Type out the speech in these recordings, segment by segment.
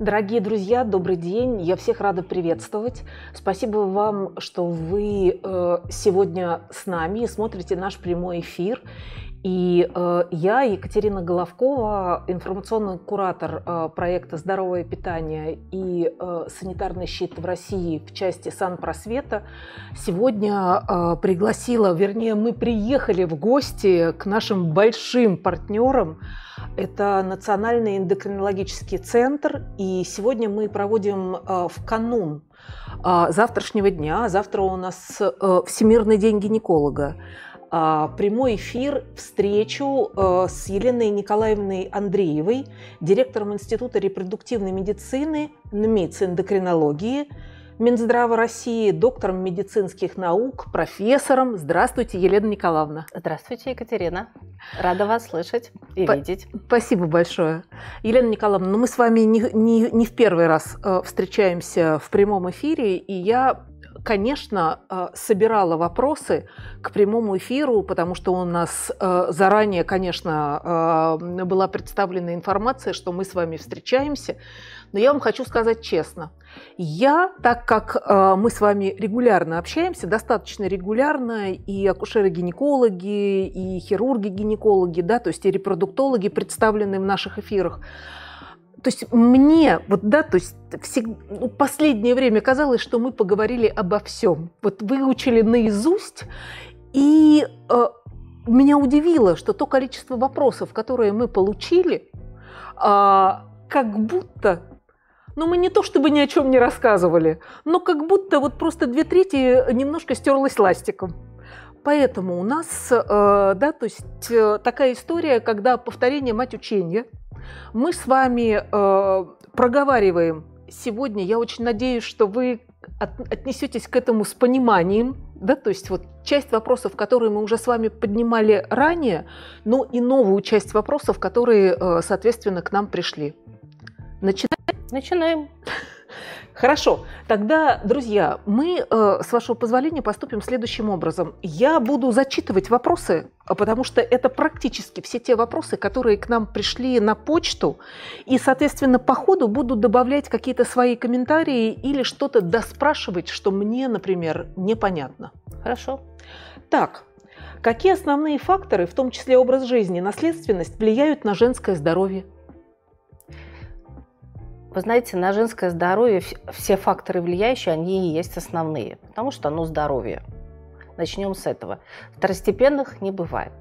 Дорогие друзья, добрый день. Я всех рада приветствовать. Спасибо вам, что вы э, сегодня с нами и смотрите наш прямой эфир. И э, я, Екатерина Головкова, информационный куратор э, проекта «Здоровое питание» и э, «Санитарный щит в России» в части санпросвета, сегодня э, пригласила, вернее, мы приехали в гости к нашим большим партнерам. Это Национальный эндокринологический центр, и сегодня мы проводим э, в канун э, завтрашнего дня, завтра у нас э, Всемирный день гинеколога. А, прямой эфир, встречу э, с Еленой Николаевной Андреевой, директором Института репродуктивной медицины, НМИЦ эндокринологии, Минздрава России, доктором медицинских наук, профессором. Здравствуйте, Елена Николаевна. Здравствуйте, Екатерина. Рада вас слышать и П- видеть. Спасибо большое. Елена Николаевна, ну мы с вами не, не, не в первый раз э, встречаемся в прямом эфире, и я конечно, э, собирала вопросы к прямому эфиру, потому что у нас э, заранее, конечно, э, была представлена информация, что мы с вами встречаемся. Но я вам хочу сказать честно, я, так как мы с вами регулярно общаемся, достаточно регулярно, и акушеры-гинекологи, и хирурги-гинекологи, да, то есть и репродуктологи представлены в наших эфирах, то есть мне, вот да, то есть всег... ну, последнее время казалось, что мы поговорили обо всем. Вот выучили наизусть, и э, меня удивило, что то количество вопросов, которые мы получили, э, как будто ну мы не то чтобы ни о чем не рассказывали, но как будто вот просто две трети немножко стерлась ластиком. Поэтому у нас, э, да, то есть э, такая история, когда повторение мать учения – мы с вами э, проговариваем сегодня. Я очень надеюсь, что вы от, отнесетесь к этому с пониманием, да, то есть вот часть вопросов, которые мы уже с вами поднимали ранее, но и новую часть вопросов, которые, э, соответственно, к нам пришли. Начинаем? Начинаем. Хорошо, тогда, друзья, мы, э, с вашего позволения, поступим следующим образом. Я буду зачитывать вопросы, а потому что это практически все те вопросы, которые к нам пришли на почту, и, соответственно, по ходу буду добавлять какие-то свои комментарии или что-то доспрашивать, что мне, например, непонятно. Хорошо. Так, Какие основные факторы, в том числе образ жизни, наследственность, влияют на женское здоровье? Вы знаете, на женское здоровье все факторы, влияющие, они и есть основные, потому что оно ну, здоровье. Начнем с этого. Второстепенных не бывает.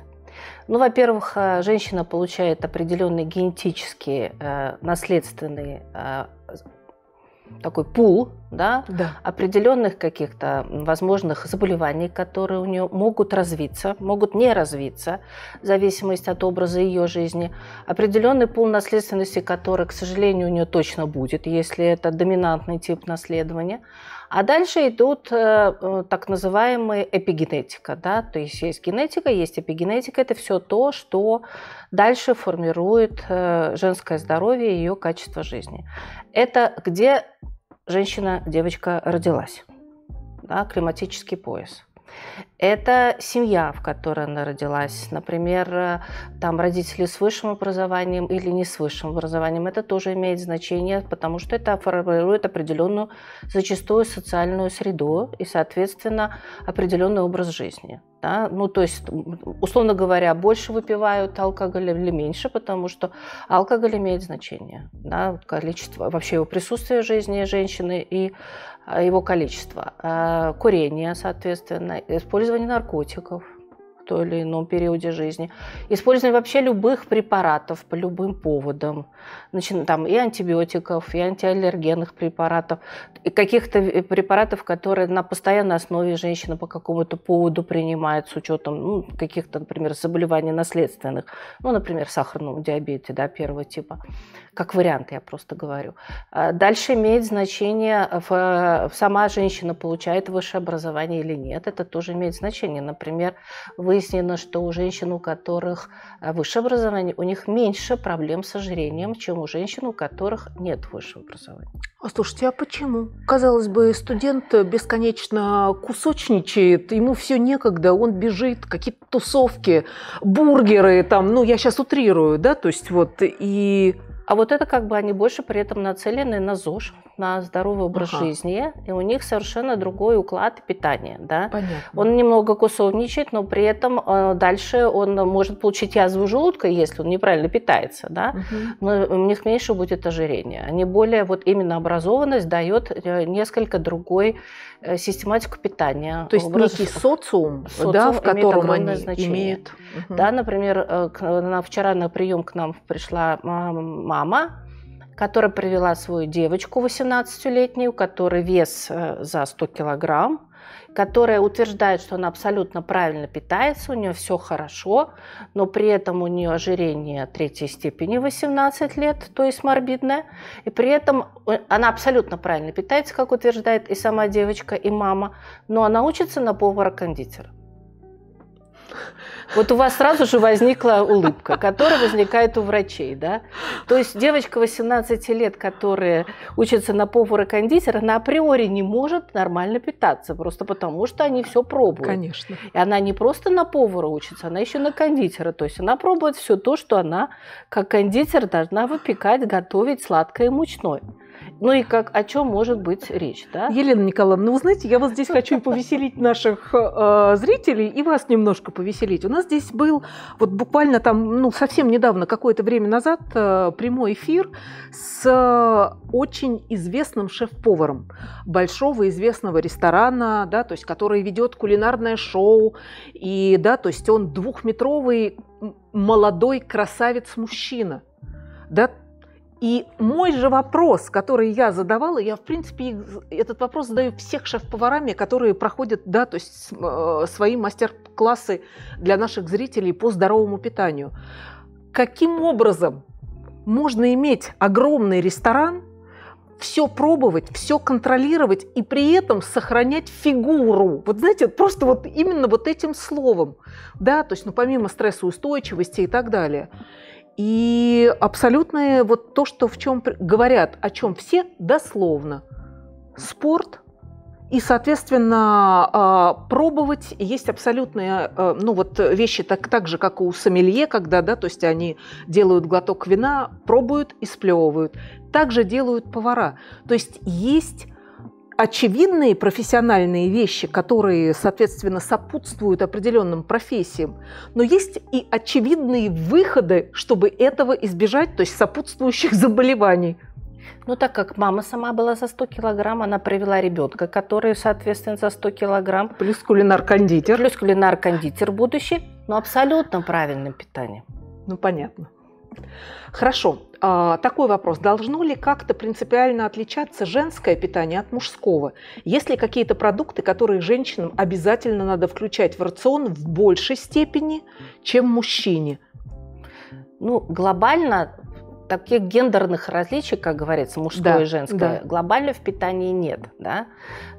Ну, во-первых, э, женщина получает определенные генетические э, наследственные э, такой пул да, да. определенных каких-то возможных заболеваний, которые у нее могут развиться, могут не развиться, в зависимости от образа ее жизни, определенный пул наследственности, который, к сожалению, у нее точно будет, если это доминантный тип наследования. А дальше идут э, э, так называемые эпигенетика, да, то есть есть генетика, есть эпигенетика, это все то, что дальше формирует э, женское здоровье и ее качество жизни. Это где женщина, девочка родилась, да, климатический пояс – это семья, в которой она родилась. Например, э, там родители с высшим образованием или не с высшим образованием. Это тоже имеет значение, потому что это формирует определенную, зачастую, социальную среду и, соответственно, определенный образ жизни. Да? Ну, то есть, условно говоря, больше выпивают алкоголя или меньше, потому что алкоголь имеет значение. Да? Количество, вообще его присутствие в жизни женщины и Э, его количество, э, курение, соответственно, использование наркотиков, то или ином периоде жизни. Использование вообще любых препаратов по любым поводам. Начиная там и антибиотиков, и антиаллергенных препаратов, и каких-то э, препаратов, которые на постоянной основе женщина по какому-то поводу принимает с учетом ну, каких-то, например, заболеваний наследственных. Ну, например, сахарного диабета да, первого типа. Как вариант, я просто говорю. А дальше имеет значение, э, э, сама женщина получает высшее образование или нет. Это тоже имеет значение. Например, вы выяснено, что у женщин, у которых э, высшее образование, у них меньше проблем с ожирением, чем у женщин, у которых нет высшего образования. А слушайте, а почему? Казалось бы, студент э, бесконечно кусочничает, ему все некогда, он бежит, какие-то тусовки, бургеры, там, ну, я сейчас утрирую, да, то есть вот и... А вот это как бы они больше при этом нацелены на ЗОЖ, на здоровый образ ага. жизни, и у них совершенно другой уклад питания. Да? Понятно. Он немного кусовничает, но при этом э, дальше он может получить язву желудка, если он неправильно питается. Да? Угу. Но у них меньше будет ожирения. Они более, вот именно образованность дает э, несколько другой э, систематику питания. То есть образ... некий социум, социум да, в котором они значение. имеют. Угу. Да, например, на вчера на прием к нам пришла мама которая привела свою девочку 18-летнюю, которой вес э, за 100 килограмм, которая утверждает, что она абсолютно правильно питается, у нее все хорошо, но при этом у нее ожирение третьей степени 18 лет, то есть морбидное, и при этом э, она абсолютно правильно питается, как утверждает и сама девочка, и мама, но она учится на повара-кондитера. Вот у вас сразу же возникла улыбка, которая возникает у врачей, да? То есть девочка 18 лет, которая учится на повара-кондитера, она априори не может нормально питаться, просто потому что они все пробуют. Конечно. И она не просто на повара учится, она еще на кондитера, то есть она пробует все то, что она как кондитер должна выпекать, готовить сладкое и мучное. Ну и как, о чем может быть речь, да? Елена Николаевна, ну, вы знаете, я вот здесь хочу повеселить наших э, зрителей и вас немножко повеселить. У нас здесь был вот буквально там, ну, совсем недавно, какое-то время назад, э, прямой эфир с э, очень известным шеф-поваром большого известного ресторана, да, то есть который ведет кулинарное шоу, и, да, то есть он двухметровый молодой красавец-мужчина, да, и мой же вопрос, который я задавала, я, в принципе, этот вопрос задаю всех шеф-поварами, которые проходят да, то есть, э, свои мастер-классы для наших зрителей по здоровому питанию. Каким образом можно иметь огромный ресторан, все пробовать, все контролировать и при этом сохранять фигуру. Вот знаете, просто вот именно вот этим словом. Да, то есть, ну, помимо стрессоустойчивости и так далее. И абсолютное вот то, что в чем говорят, о чем все дословно. Спорт и, соответственно, а, пробовать есть абсолютные, э, ну вот вещи так, так же, как у сомелье, когда, да, то есть они делают глоток вина, пробуют и сплевывают. Также делают повара. То есть есть очевидные профессиональные вещи, которые, соответственно, сопутствуют определенным профессиям, но есть и очевидные выходы, чтобы этого избежать, то есть сопутствующих заболеваний. Ну, так как мама сама была за 100 килограмм, она привела ребенка, который, соответственно, за 100 килограмм. Плюс кулинар-кондитер. Плюс кулинар-кондитер будущий, но абсолютно правильным питанием. Ну, понятно. Хорошо, а, такой вопрос. Должно ли как-то принципиально отличаться женское питание от мужского? Есть ли какие-то продукты, которые женщинам обязательно надо включать в рацион в большей степени, чем мужчине? Ну, глобально таких гендерных различий, как говорится, мужское да, и женское, да. глобально в питании нет. Да?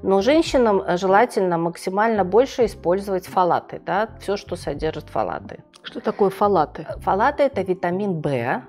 Но женщинам желательно максимально больше использовать фалаты, да? все, что содержит фалаты. Что такое фалаты? Э, фалаты – это витамин В, да,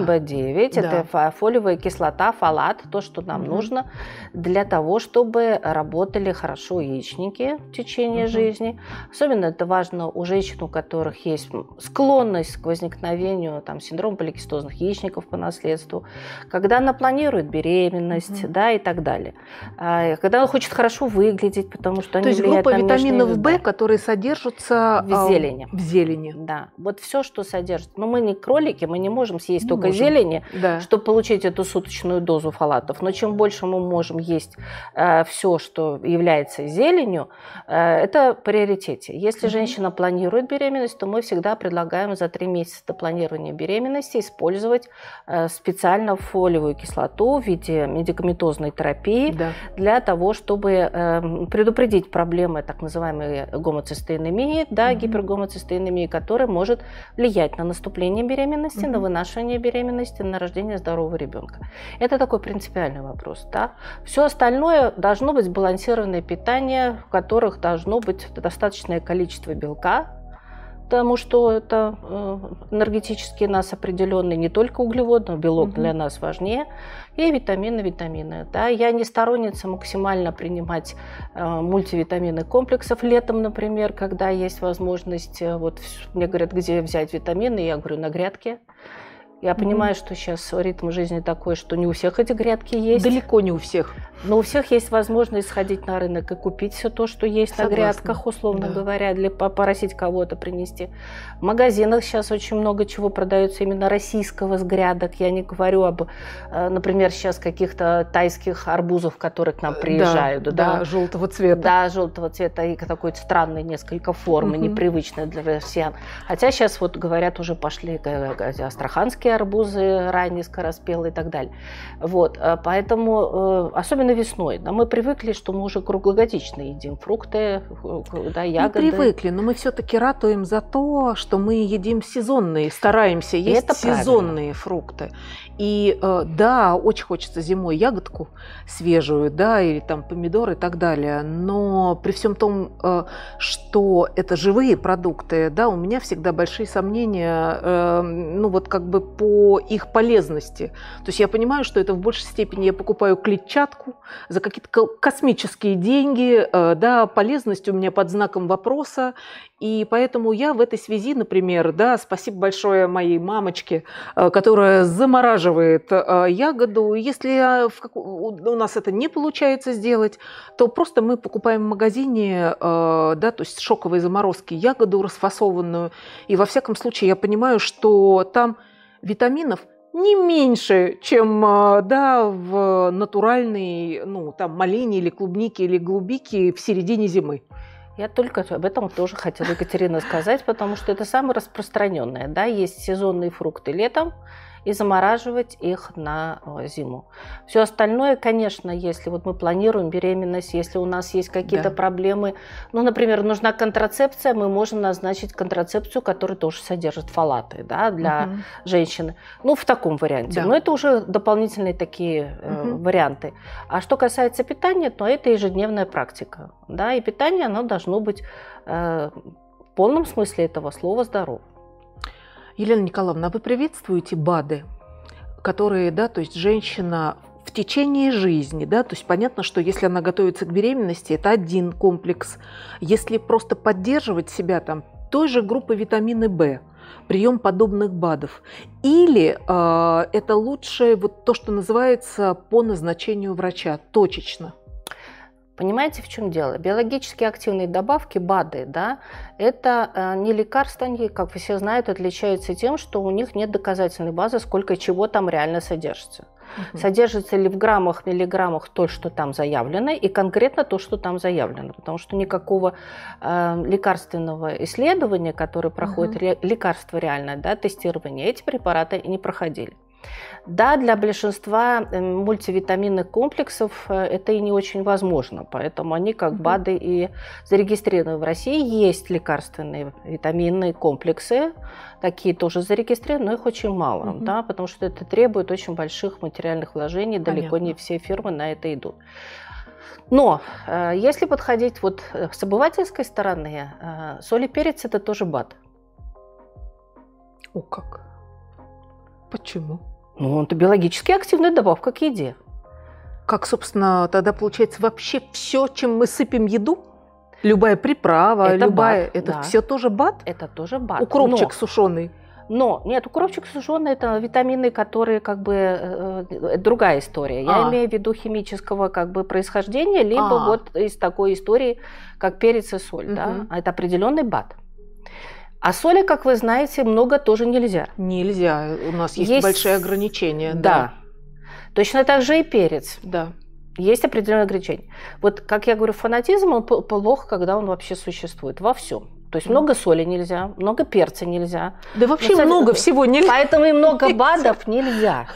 В9, да. это фолиевая кислота, фалат, то, что нам угу. нужно для того, чтобы работали хорошо яичники в течение угу. жизни. Особенно это важно у женщин, у которых есть склонность к возникновению там, синдрома поликистозных яичников по наследству, когда она планирует беременность угу. да, и так далее. А, когда она хочет хорошо выглядеть, потому что то они есть группа витаминов В, которые содержатся а, в зелени. В зелени да. Вот все, что содержит. Но мы не кролики, мы не можем съесть не только можем. зелени, да. чтобы получить эту суточную дозу фалатов. Но чем больше мы можем есть э, все, что является зеленью, э, это приоритете. Если женщина планирует беременность, то мы всегда предлагаем за три месяца до планирования беременности использовать э, специально фолиевую кислоту в виде медикаментозной терапии да. для того, чтобы э, предупредить проблемы так называемой гомоцистеинемии, да, mm-hmm. гипергомоцистеинемии, который может влиять на наступление беременности, угу. на вынашивание беременности, на рождение здорового ребенка. Это такой принципиальный вопрос. Да? Все остальное должно быть сбалансированное питание, в которых должно быть достаточное количество белка, потому что это э, энергетически нас определенный не только углевод, но белок угу. для нас важнее и витамины, витамины. Да. Я не сторонница максимально принимать э, мультивитамины комплексов летом, например, когда есть возможность. Э, вот мне говорят, где взять витамины, я говорю, на грядке. Я mm понимаю, что сейчас ритм жизни такой, что не у всех эти грядки есть. Далеко не у всех. Но у всех есть возможность сходить на рынок и купить все то, что есть Согласна. на грядках, условно да. говоря, или попросить кого-то принести. В магазинах сейчас очень много чего продается именно российского с грядок. Я не говорю об, э, например, сейчас каких-то тайских арбузов, которые к нам э, приезжают. Да, да, да желтого цвета. Да, желтого цвета и такой странной несколько формы, mm-hmm. непривычной для россиян. Хотя сейчас вот говорят уже пошли астраханские редкие арбузы, ранние, скороспелые и так далее. Вот, э, поэтому, э, особенно весной, да, мы привыкли, что мы уже круглогодично едим фрукты, да, ягоды. Мы привыкли, но мы все-таки ратуем за то, что мы едим сезонные, стараемся есть это сезонные правильно. фрукты. И э, да, очень хочется зимой ягодку свежую, да, или там помидоры и так далее, но при всем том, э, что это живые продукты, да, у меня всегда большие сомнения, э, ну вот как бы по их полезности. То есть я понимаю, что это в большей степени я покупаю клетчатку за какие-то космические деньги, да, полезность у меня под знаком вопроса, и поэтому я в этой связи, например, да, спасибо большое моей мамочке, э, которая замораживает э, ягоду. Если э, у нас это не получается сделать, то просто мы покупаем в магазине, да, то есть шоковые заморозки, ягоду расфасованную. И во всяком случае я понимаю, что там витаминов – не меньше, чем да, в натуральной ну, там, малине или клубнике или голубике в середине зимы. Я только об этом тоже хотела, Екатерина, сказать, потому что это самое распространенное. Да? Есть сезонные фрукты летом, и замораживать их на э, зиму. Все остальное, конечно, если вот мы планируем беременность, если у нас есть какие-то да. проблемы, ну, например, нужна контрацепция, мы можем назначить контрацепцию, которая тоже содержит фалаты, да, для угу. женщины. Ну, в таком варианте. Да. Но это уже дополнительные такие угу. варианты. А что касается питания, то это ежедневная практика, да, и питание, оно должно быть э, в полном смысле этого слова здоровым. Елена Николаевна, а вы приветствуете БАДы, которые, да, то есть женщина в течение жизни, да, то есть понятно, что если она готовится к беременности, это один комплекс. Если просто поддерживать себя там той же группы витамины В, прием подобных БАДов. Или э, это лучше вот то, что называется по назначению врача, точечно. Понимаете, в чем дело? Биологически активные добавки, БАДы, да, это э, не лекарства, они, как все знают, отличаются тем, что у них нет доказательной базы, сколько чего там реально содержится. Угу. Содержится ли в граммах, миллиграммах то, что там заявлено, и конкретно то, что там заявлено. Потому что никакого э, лекарственного исследования, которое проходит угу. лекарство реальное, да, тестирование, эти препараты не проходили. Да, для большинства э, мультивитаминных комплексов э, это и не очень возможно, поэтому они как mm-hmm. БАДы и зарегистрированы в России. Есть лекарственные витаминные комплексы, такие тоже зарегистрированы, но их очень мало, mm-hmm. да, потому что это требует очень больших материальных вложений, Понятно. далеко не все фирмы на это идут. Но э, если подходить вот с обывательской стороны, соль и перец это тоже БАД. О как? Почему? Ну, он-то биологически активная добавка к еде. Как, собственно, тогда получается вообще все, чем мы сыпем еду? Любая приправа, это любая, бат, это да. все тоже бат? Это тоже бат. Укропчик но, сушеный. Но нет, укропчик сушеный это витамины, которые как бы э, э, другая история. Я а. имею в виду химического как бы происхождения, либо а. вот из такой истории, как перец и соль, угу. да. А это определенный бат. А соли, как вы знаете, много тоже нельзя. Нельзя. У нас есть, есть... большие ограничения. Да. да. Точно так же и перец. Да. Есть определенные ограничения. Вот, как я говорю, фанатизм, он плох, когда он вообще существует во всем. То есть много соли нельзя, много перца нельзя. Да вообще Но, кстати, много всего нельзя. Поэтому и много бадов нельзя.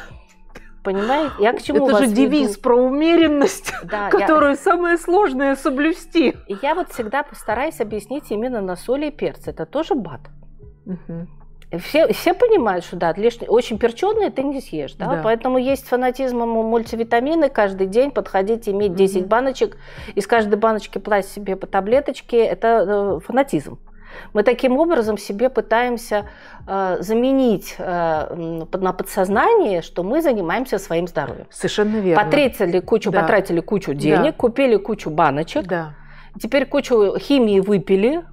Понимаете? Я к чему Это же девиз веду? про умеренность, да, которую я... самое сложное соблюсти. И я вот всегда постараюсь объяснить именно на соли и перце. Это тоже бат. Угу все, все понимают, что да, лишний, очень перченые ты не съешь, да? да. Поэтому есть фанатизм мультивитамины каждый день подходить, иметь 10 угу. баночек, из каждой баночки пласть себе по таблеточке, это э, фанатизм. Мы таким образом себе пытаемся э, заменить э, на подсознание, что мы занимаемся своим здоровьем. Совершенно верно. Потратили кучу, да. потратили кучу денег, да. купили кучу баночек, да. теперь кучу химии выпили,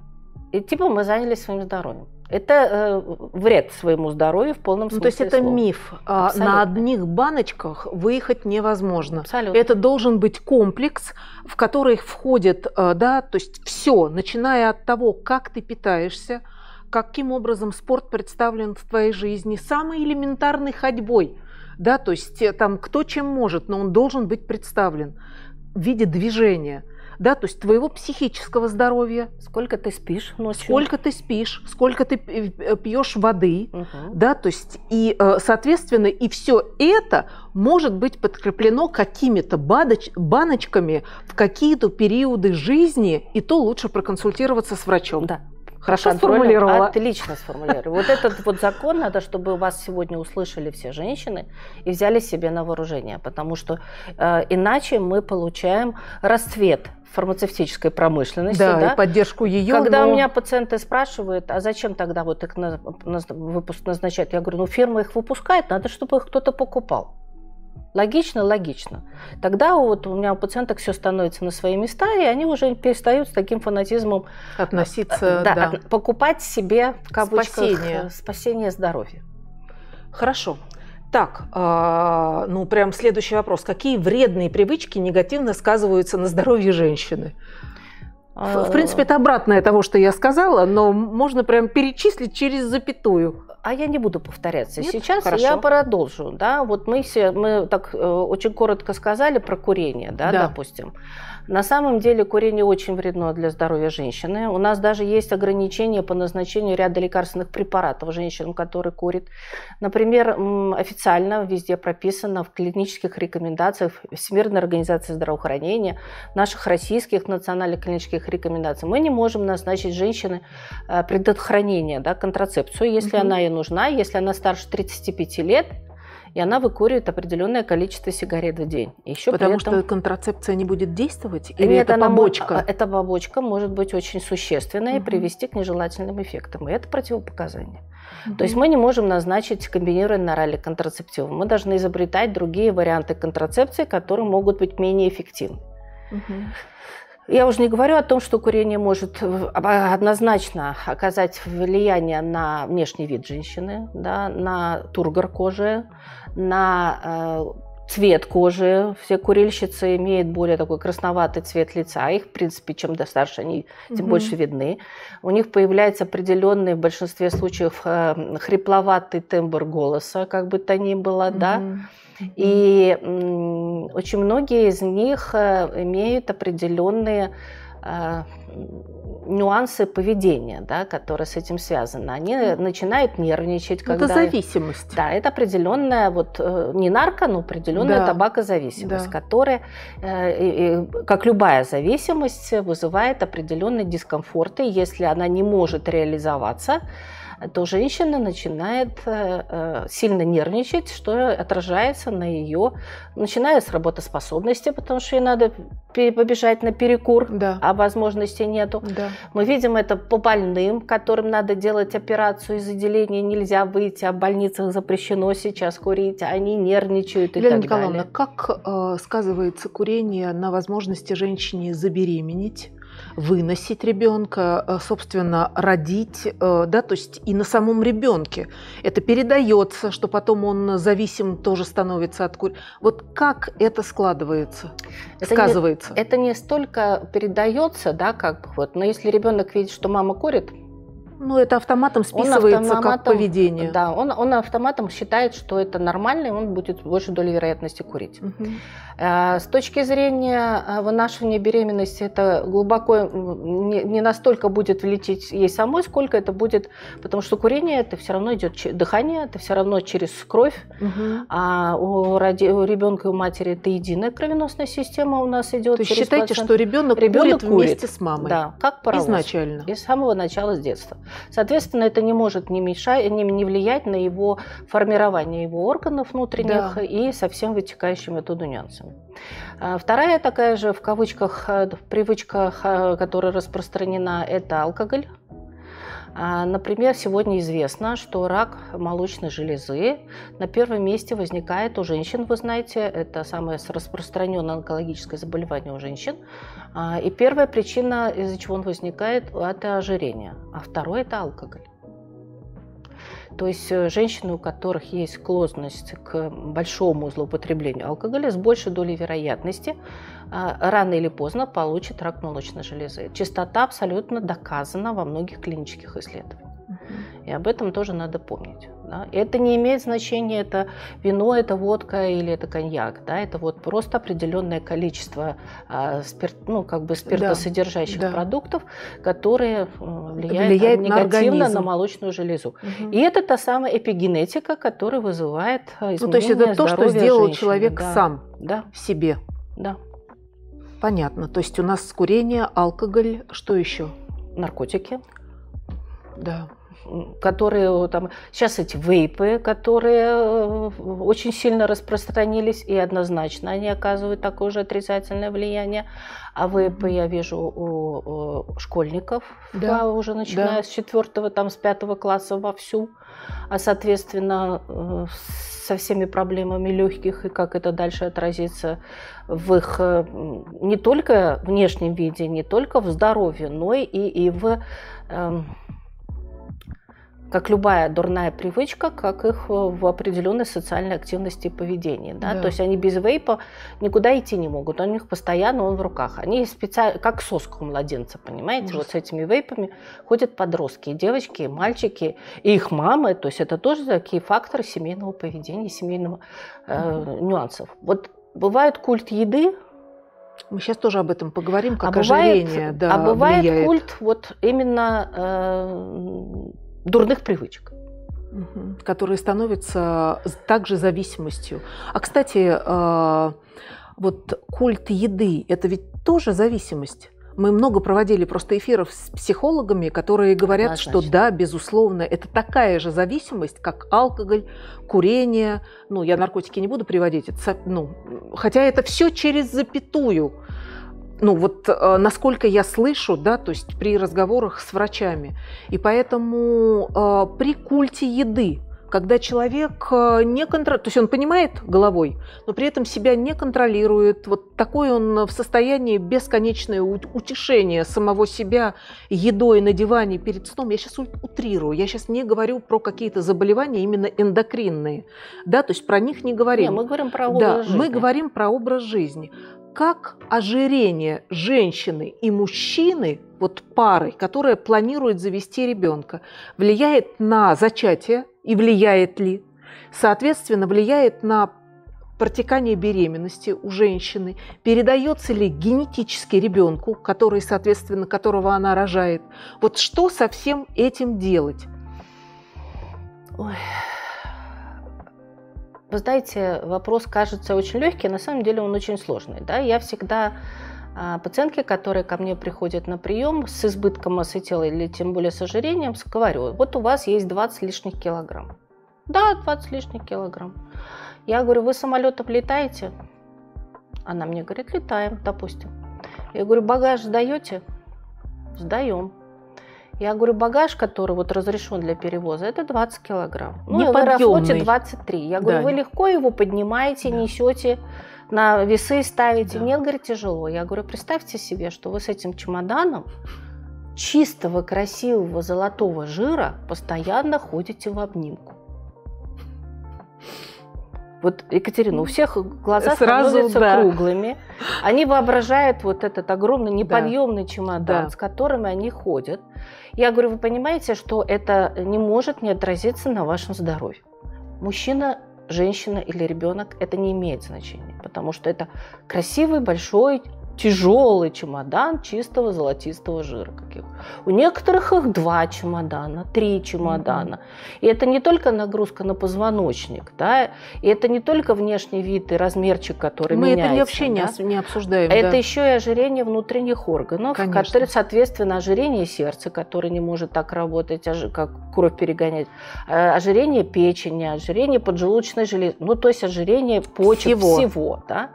и типа мы занялись своим здоровьем. Это э, вред своему здоровью в полном смысле. Ну, то есть это слова. миф. А, Абсолютно. На одних баночках выехать невозможно. Абсолютно. Это должен быть комплекс, в который входит, э, да, то есть все, начиная от того, как ты питаешься, каким образом спорт представлен в твоей жизни, самой элементарной ходьбой, да, то есть э, там кто чем может, но он должен быть представлен в виде движения – да, то есть твоего психического здоровья. Сколько ты спишь ночью? Сколько ты спишь, сколько ты э, э, пьешь воды, угу. да, то есть и, э, соответственно, и все это может быть подкреплено какими-то баночками в какие-то периоды жизни, и то лучше проконсультироваться с врачом. Да. Хорошо сформулировала. Отлично сформулировала. Вот этот вот закон надо, чтобы вас сегодня услышали все женщины и взяли себе на вооружение, потому что э, иначе мы получаем расцвет фармацевтической промышленности. Да, да? И поддержку ее. Когда но... у меня пациенты спрашивают, а зачем тогда вот их на, на выпуск назначают? Я говорю, ну фирма их выпускает, надо, чтобы их кто-то покупал. Логично, логично. Тогда вот у меня у пациенток все становится на свои места, и они уже перестают с таким фанатизмом э, относиться, э, да, да. От, покупать себе в кавычках спасение, э, спасение здоровья. Хорошо. Так, а, ну прям следующий вопрос. Какие вредные привычки негативно сказываются на здоровье женщины? А, в, в принципе, это обратное того, что я сказала, но можно прям перечислить через запятую. А я не буду повторяться. Нет? Сейчас Хорошо. я продолжу. Да? Вот мы все мы так э, очень коротко сказали про курение, да, да. допустим. На самом деле курение очень вредно для здоровья женщины. У нас даже есть ограничения по назначению ряда лекарственных препаратов женщинам, которые курят. Например, официально везде прописано в клинических рекомендациях Всемирной организации здравоохранения, наших российских национальных клинических рекомендаций. Мы не можем назначить женщины э, предохранение, да, контрацепцию, если угу. она ей нужна, если она старше 35 лет, и она выкуривает определенное количество сигарет в день. Еще Потому этом... что контрацепция не будет действовать? Или Нет, это она, побочка? А, эта побочка может быть очень существенной угу. и привести к нежелательным эффектам. И это противопоказание. Угу. То есть мы не можем назначить комбинированный оральный контрацептив. Мы должны изобретать другие варианты контрацепции, которые могут быть менее эффективны. Угу. Я уже не говорю о том, что курение может однозначно оказать влияние на внешний вид женщины, да, на тургор кожи, на э, цвет кожи. Все курильщицы имеют более такой красноватый цвет лица. Их, в принципе, чем старше они, тем угу. больше видны. У них появляется определенный в большинстве случаев э, хрипловатый тембр голоса, как бы то ни было, угу. да. И очень многие из них э, имеют определенные э, нюансы поведения, да, которые с этим связаны. Они mm. начинают нервничать. Ну, когда... Это зависимость. Да, это определенная, вот э, не нарко, но определенная да. табакозависимость, да. которая, э, как любая зависимость, э, вызывает определенные дискомфорты, если она не может реализоваться то женщина начинает э, э, сильно нервничать, что отражается на ее, начиная с работоспособности, потому что ей надо побежать на перекур, да. а возможности нету. Да. Мы видим это по больным, которым надо делать операцию из отделения, нельзя выйти, а в больницах запрещено сейчас курить, они нервничают и Лена так Николаевна, далее. как э, сказывается курение на возможности женщины забеременеть? выносить ребенка, э, собственно, родить, э, да, то есть и на самом ребенке. Это передается, что потом он зависим тоже становится от кур. Вот как это складывается, это сказывается? Не, это не столько передается, да, как бы вот, но если ребенок видит, что мама курит, ну, это автоматом списывается он автоматом, как поведение. Да, он, он автоматом считает, что это нормально, и он будет больше доли вероятности курить. Угу. С точки зрения э, вынашивания беременности, это глубоко не, не настолько будет влететь ей самой, сколько это будет, потому что курение это все равно идет дыхание, это все равно через кровь. Угу. А у, ради, у ребенка и у матери это единая кровеносная система у нас идет. То есть считайте, плацент. что ребенок, ребенок курит, курит вместе с мамой. Да, как паровоз. Изначально. с самого начала с детства. Соответственно, это не может не, мешать, не, не влиять на его формирование его органов внутренних да. и со всем вытекающим оттуда нюансами. Вторая такая же, в кавычках, э, привычка, э, которая распространена, это алкоголь. А, например, сегодня известно, что рак молочной железы на первом месте возникает у женщин, вы знаете, это самое распространенное онкологическое заболевание у женщин. А, и первая причина, из-за чего он возникает, это ожирение, а второе – это алкоголь. То есть э, женщины, у которых есть склонность к большому злоупотреблению алкоголя, с большей долей вероятности а, рано или поздно получат рак молочной железы. Частота абсолютно доказана во многих клинических исследованиях. И об этом тоже надо помнить. Да? Это не имеет значения, это вино, это водка или это коньяк. Да? Это вот просто определенное количество а, спирт, ну, как бы спиртосодержащих да, да. продуктов, которые влияют Влияет негативно на, на молочную железу. Угу. И это та самая эпигенетика, которая вызывает изменения э, Ну, то есть это то, что сделал женщины. человек да. сам да. себе. Да. Понятно. То есть у нас курение, алкоголь, что еще? Наркотики. Да которые э, там сейчас эти вейпы, которые э, очень сильно распространились и однозначно они оказывают такое же отрицательное влияние. А вейпы я вижу у, у школьников да. Да, уже начиная да. с четвертого, там с пятого класса вовсю, а соответственно э, со всеми проблемами легких и как это дальше отразится в их не только внешнем виде, не только в здоровье, но и, и в эм, как любая дурная привычка, как их э, в определенной социальной активности и поведении. Да? Да. То есть они без вейпа никуда идти не могут. у них постоянно он в руках. Они специально, как соска у младенца, понимаете? Ужас. Вот с этими вейпами ходят подростки, девочки, мальчики, и их мамы. То есть это тоже такие факторы семейного поведения, семейного э, нюансов. Вот бывает культ еды, мы сейчас тоже об этом поговорим, как а бывает, ожирение да, А бывает влияет. культ вот именно э, дурных привычек. Угу. Которые становятся также зависимостью. А, кстати, э, вот культ еды – это ведь тоже зависимость. Мы много проводили просто эфиров с психологами, которые говорят, Однозначно. что да, безусловно, это такая же зависимость, как алкоголь, курение. Ну, я наркотики не буду приводить, это, ну, хотя это все через запятую ну вот э, насколько я слышу, да, то есть при разговорах с врачами. И поэтому э, при культе еды, когда человек э, не контролирует, то есть он понимает головой, но при этом себя не контролирует, вот такой он в состоянии бесконечное утешение самого себя едой на диване перед сном. Я сейчас утрирую, я сейчас не говорю про какие-то заболевания именно эндокринные, да, то есть про них не говорим. Не, мы говорим про образ да, жизни. мы говорим про образ жизни как ожирение женщины и мужчины, вот пары, которая планирует завести ребенка, влияет на зачатие и влияет ли, соответственно, влияет на протекание беременности у женщины, передается ли генетически ребенку, который, соответственно, которого она рожает. Вот что со всем этим делать? Ой. Вы знаете, вопрос кажется очень легкий, а на самом деле он очень сложный. Да? Я всегда а, пациентки, которые ко мне приходят на прием с избытком массы тела или тем более с ожирением, говорю, вот у вас есть 20 лишних килограмм. Да, 20 лишних килограмм. Я говорю, вы самолетом летаете? Она мне говорит, летаем, допустим. Я говорю, багаж сдаете? Сдаем. Я говорю, багаж, который вот разрешен для перевоза, это 20 килограмм. Ну, в Аэрофлоте 23. Я говорю, да. вы легко его поднимаете, да. несете, на весы ставите. Да. Нет, говорит, тяжело. Я говорю, представьте себе, что вы с этим чемоданом чистого, красивого, золотого жира постоянно ходите в обнимку. Вот, Екатерина, у всех глаза Сразу, становятся да. круглыми. Они воображают вот этот огромный неподъемный да. чемодан, да. с которым они ходят. Я говорю, вы понимаете, что это не может не отразиться на вашем здоровье. Мужчина, женщина или ребенок, это не имеет значения, потому что это красивый, большой, тяжелый чемодан чистого золотистого жира. Каких. У некоторых их два чемодана, три чемодана. И это не только нагрузка на позвоночник, да, и это не только внешний вид и размерчик, который Мы меняется. Мы это вообще да? не обсуждаем. Это да. еще и ожирение внутренних органов, Конечно. которые, соответственно, ожирение сердца, которое не может так работать, как кровь перегонять, э, ожирение печени, ожирение поджелудочной железы, ну то есть ожирение почек всего, всего да.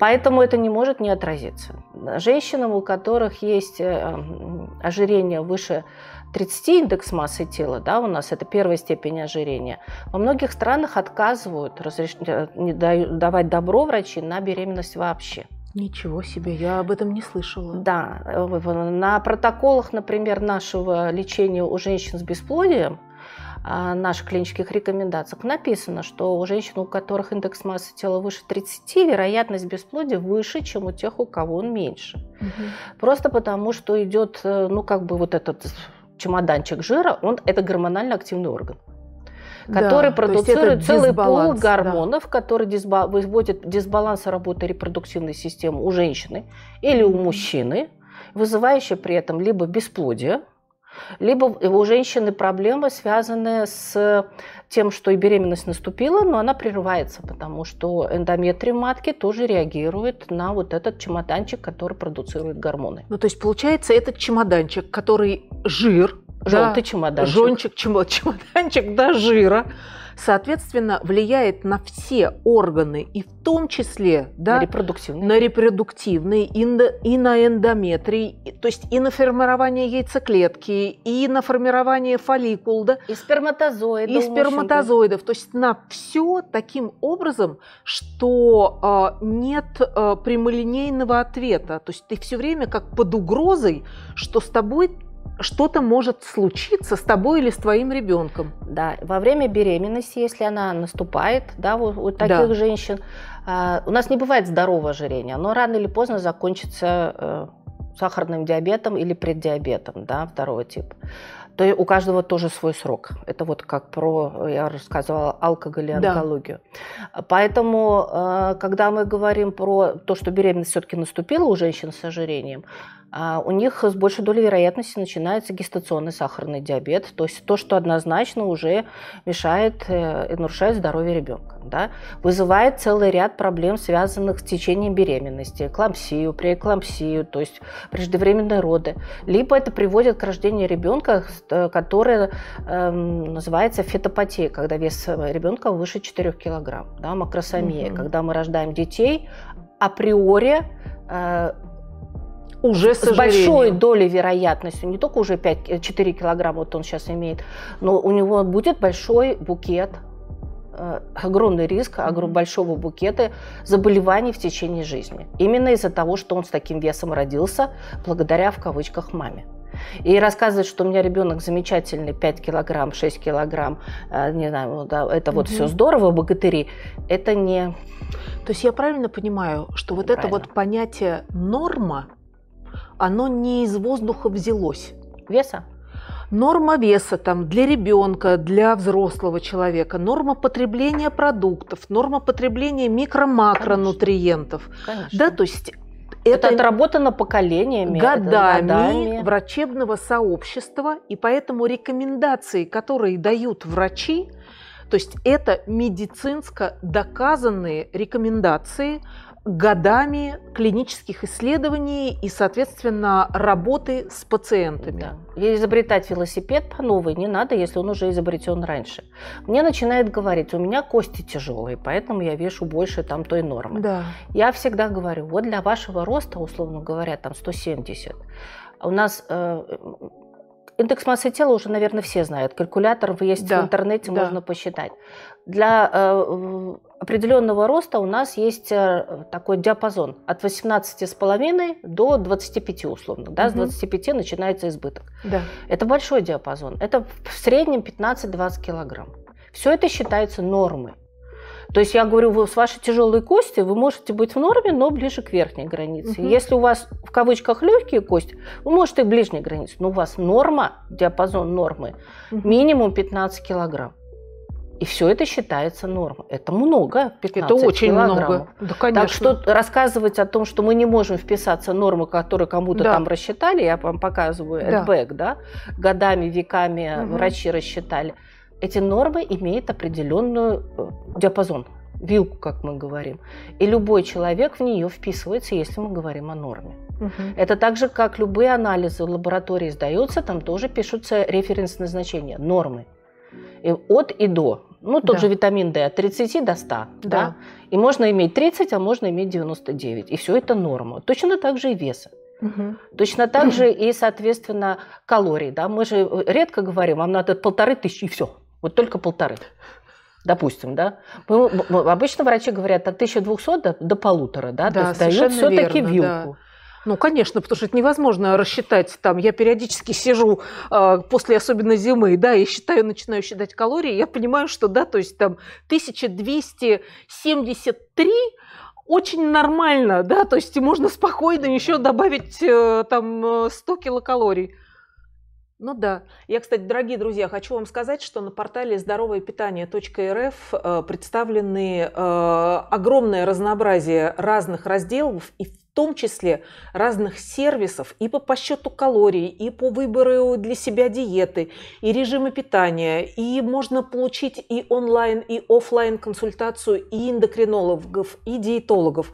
Поэтому это не может не отразиться. Женщинам, у которых есть э, ожирение выше 30 индекс массы тела, да, у нас это первая степень ожирения, во многих странах отказывают разреш... Э, не дают, давать добро врачи на беременность вообще. Ничего себе, я об этом не слышала. Да, э, на протоколах, например, нашего лечения у женщин с бесплодием а, наших клинических рекомендациях написано, что у женщин, у которых индекс массы тела выше 30, вероятность бесплодия выше, чем у тех, у кого он меньше. Угу. Просто потому, что идет, э, ну, как бы вот этот чемоданчик жира, он это гормонально активный орган который да, продуцирует целый пол гормонов, да. который дисба- выводит дисбаланс работы репродуктивной системы у женщины или у мужчины, вызывающий при этом либо бесплодие, либо у женщины проблемы, связанные с тем, что и беременность наступила, но она прерывается, потому что эндометрий матки тоже реагирует на вот этот чемоданчик, который продуцирует гормоны. Ну, то есть, получается, этот чемоданчик, который жир, Желтый да, чемоданчик. Жончик, чемоданчик, да, жира соответственно, влияет на все органы, и в том числе да, на репродуктивные, на репродуктивные и, на, и эндометрий, то есть и на формирование яйцеклетки, и на формирование фолликул. Да, и сперматозоидов. И сперматозоидов. То есть на все таким образом, что э, нет э, прямолинейного ответа. То есть ты все время как под угрозой, что с тобой что-то может случиться с тобой или с твоим ребенком. Да, во время беременности, если она наступает, да, у, у таких да. женщин, э, у нас не бывает здорового ожирения, но рано или поздно закончится э, сахарным диабетом или преддиабетом, да, второго типа. То есть у каждого тоже свой срок. Это вот как про, я рассказывала, алкоголь и онкологию. Да. Поэтому, э, когда мы говорим про то, что беременность все-таки наступила у женщин с ожирением, а у них с большей долей вероятности начинается гестационный сахарный диабет, то есть то, что однозначно уже мешает и э, нарушает здоровье ребенка. Да? Вызывает целый ряд проблем, связанных с течением беременности, эклампсию, преэклампсию, то есть преждевременные роды. Либо это приводит к рождению ребенка, э, который эм, называется фетопатия, когда вес ребенка выше 4 килограмм, да, макросомия, угу. когда мы рождаем детей, априори э, уже с, с большой долей вероятности, не только уже 5, 4 э, килограмма вот он сейчас имеет, но у него будет большой букет э, огромный риск огром, большого букета заболеваний в течение жизни. Именно из-за того, что он с таким весом родился, благодаря в кавычках маме. И рассказывать, что у меня ребенок замечательный, 5 килограмм, 6 килограмм, э, не знаю, да, это вот угу. все здорово, богатыри, это не... То есть я правильно понимаю, что вот правильно. это вот понятие норма, оно не из воздуха взялось. Веса? Норма веса там для ребенка, для взрослого человека, норма потребления продуктов, норма потребления микро-макронутриентов. Конечно. Да, то есть это, это отработано поколениями, годами, годами врачебного сообщества, и поэтому рекомендации, которые дают врачи, то есть это медицинско доказанные рекомендации, годами клинических исследований и, соответственно, работы с пациентами. Да. изобретать велосипед по новой не надо, если он уже изобретен раньше. Мне начинает говорить, у меня кости тяжелые, поэтому я вешу больше там той нормы. Да. Я всегда говорю, вот для вашего роста, условно говоря, там 170, у нас э, индекс массы тела уже, наверное, все знают. Калькулятор есть да. в интернете, да. можно посчитать. Для э, определенного роста у нас есть э, такой диапазон от 18,5 до 25 условно. Да? Угу. С 25 начинается избыток. Да. Это большой диапазон. Это в среднем 15-20 килограмм. Все это считается нормой. То есть я говорю, вы, с вашей тяжелой кости вы можете быть в норме, но ближе к верхней границе. Угу. Если у вас в кавычках легкие кости, вы можете к ближней границе, но у вас норма, диапазон нормы угу. минимум 15 килограмм. И все это считается нормой. Это много, 15 Это очень килограммов. много. Да, конечно. Так что рассказывать о том, что мы не можем вписаться в нормы, которые кому-то да. там рассчитали, я вам показываю да. Эдбэк, да, годами, веками угу. врачи рассчитали. Эти нормы имеют определенную э, диапазон, вилку, как мы говорим. И любой человек в нее вписывается, если мы говорим о норме. Угу. Это так же, как любые анализы в лаборатории сдаются, там тоже пишутся референсные значения, нормы. И от и до ну тот да. же витамин D от 30 до 100, да. да, и можно иметь 30, а можно иметь 99, и все это норма. Точно так же и веса. Угу. Точно так же и, соответственно, калорий. Да? Мы же э, редко говорим, вам надо полторы тысячи и все. Вот только полторы. Допустим, да. Мы, обычно врачи говорят от 1200 до, до полутора, да, да то есть дают все-таки вилку. Да. Ну, конечно, потому что это невозможно рассчитать. Там я периодически сижу э, после особенно зимы, да, и считаю, начинаю считать калории, я понимаю, что, да, то есть там 1273 очень нормально, да, то есть можно спокойно еще добавить э, там 100 э, килокалорий. Ну да. Я, кстати, дорогие друзья, хочу вам сказать, что на портале здоровое питание.рф э, представлены э, огромное разнообразие разных разделов, и том числе разных сервисов и по подсчету калорий, и по выбору для себя диеты, и режима питания, и можно получить и онлайн, и офлайн консультацию и эндокринологов, и диетологов.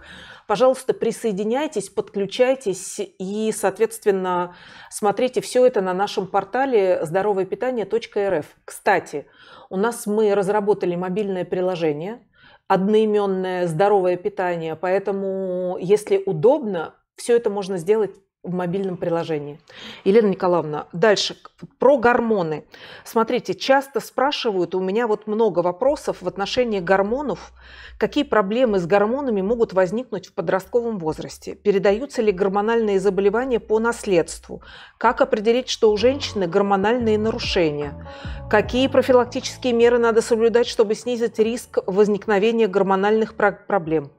Пожалуйста, присоединяйтесь, подключайтесь и, соответственно, смотрите все это на нашем портале здоровое питание.рф. Кстати, у нас мы разработали мобильное приложение – одноименное здоровое питание. Поэтому, если удобно, все это можно сделать в мобильном приложении. Елена Николаевна, дальше про гормоны. Смотрите, часто спрашивают, у меня вот много вопросов в отношении гормонов. Какие проблемы с гормонами могут возникнуть в подростковом возрасте? Передаются ли гормональные заболевания по наследству? Как определить, что у женщины гормональные нарушения? Какие профилактические меры надо соблюдать, чтобы снизить риск возникновения гормональных проблем?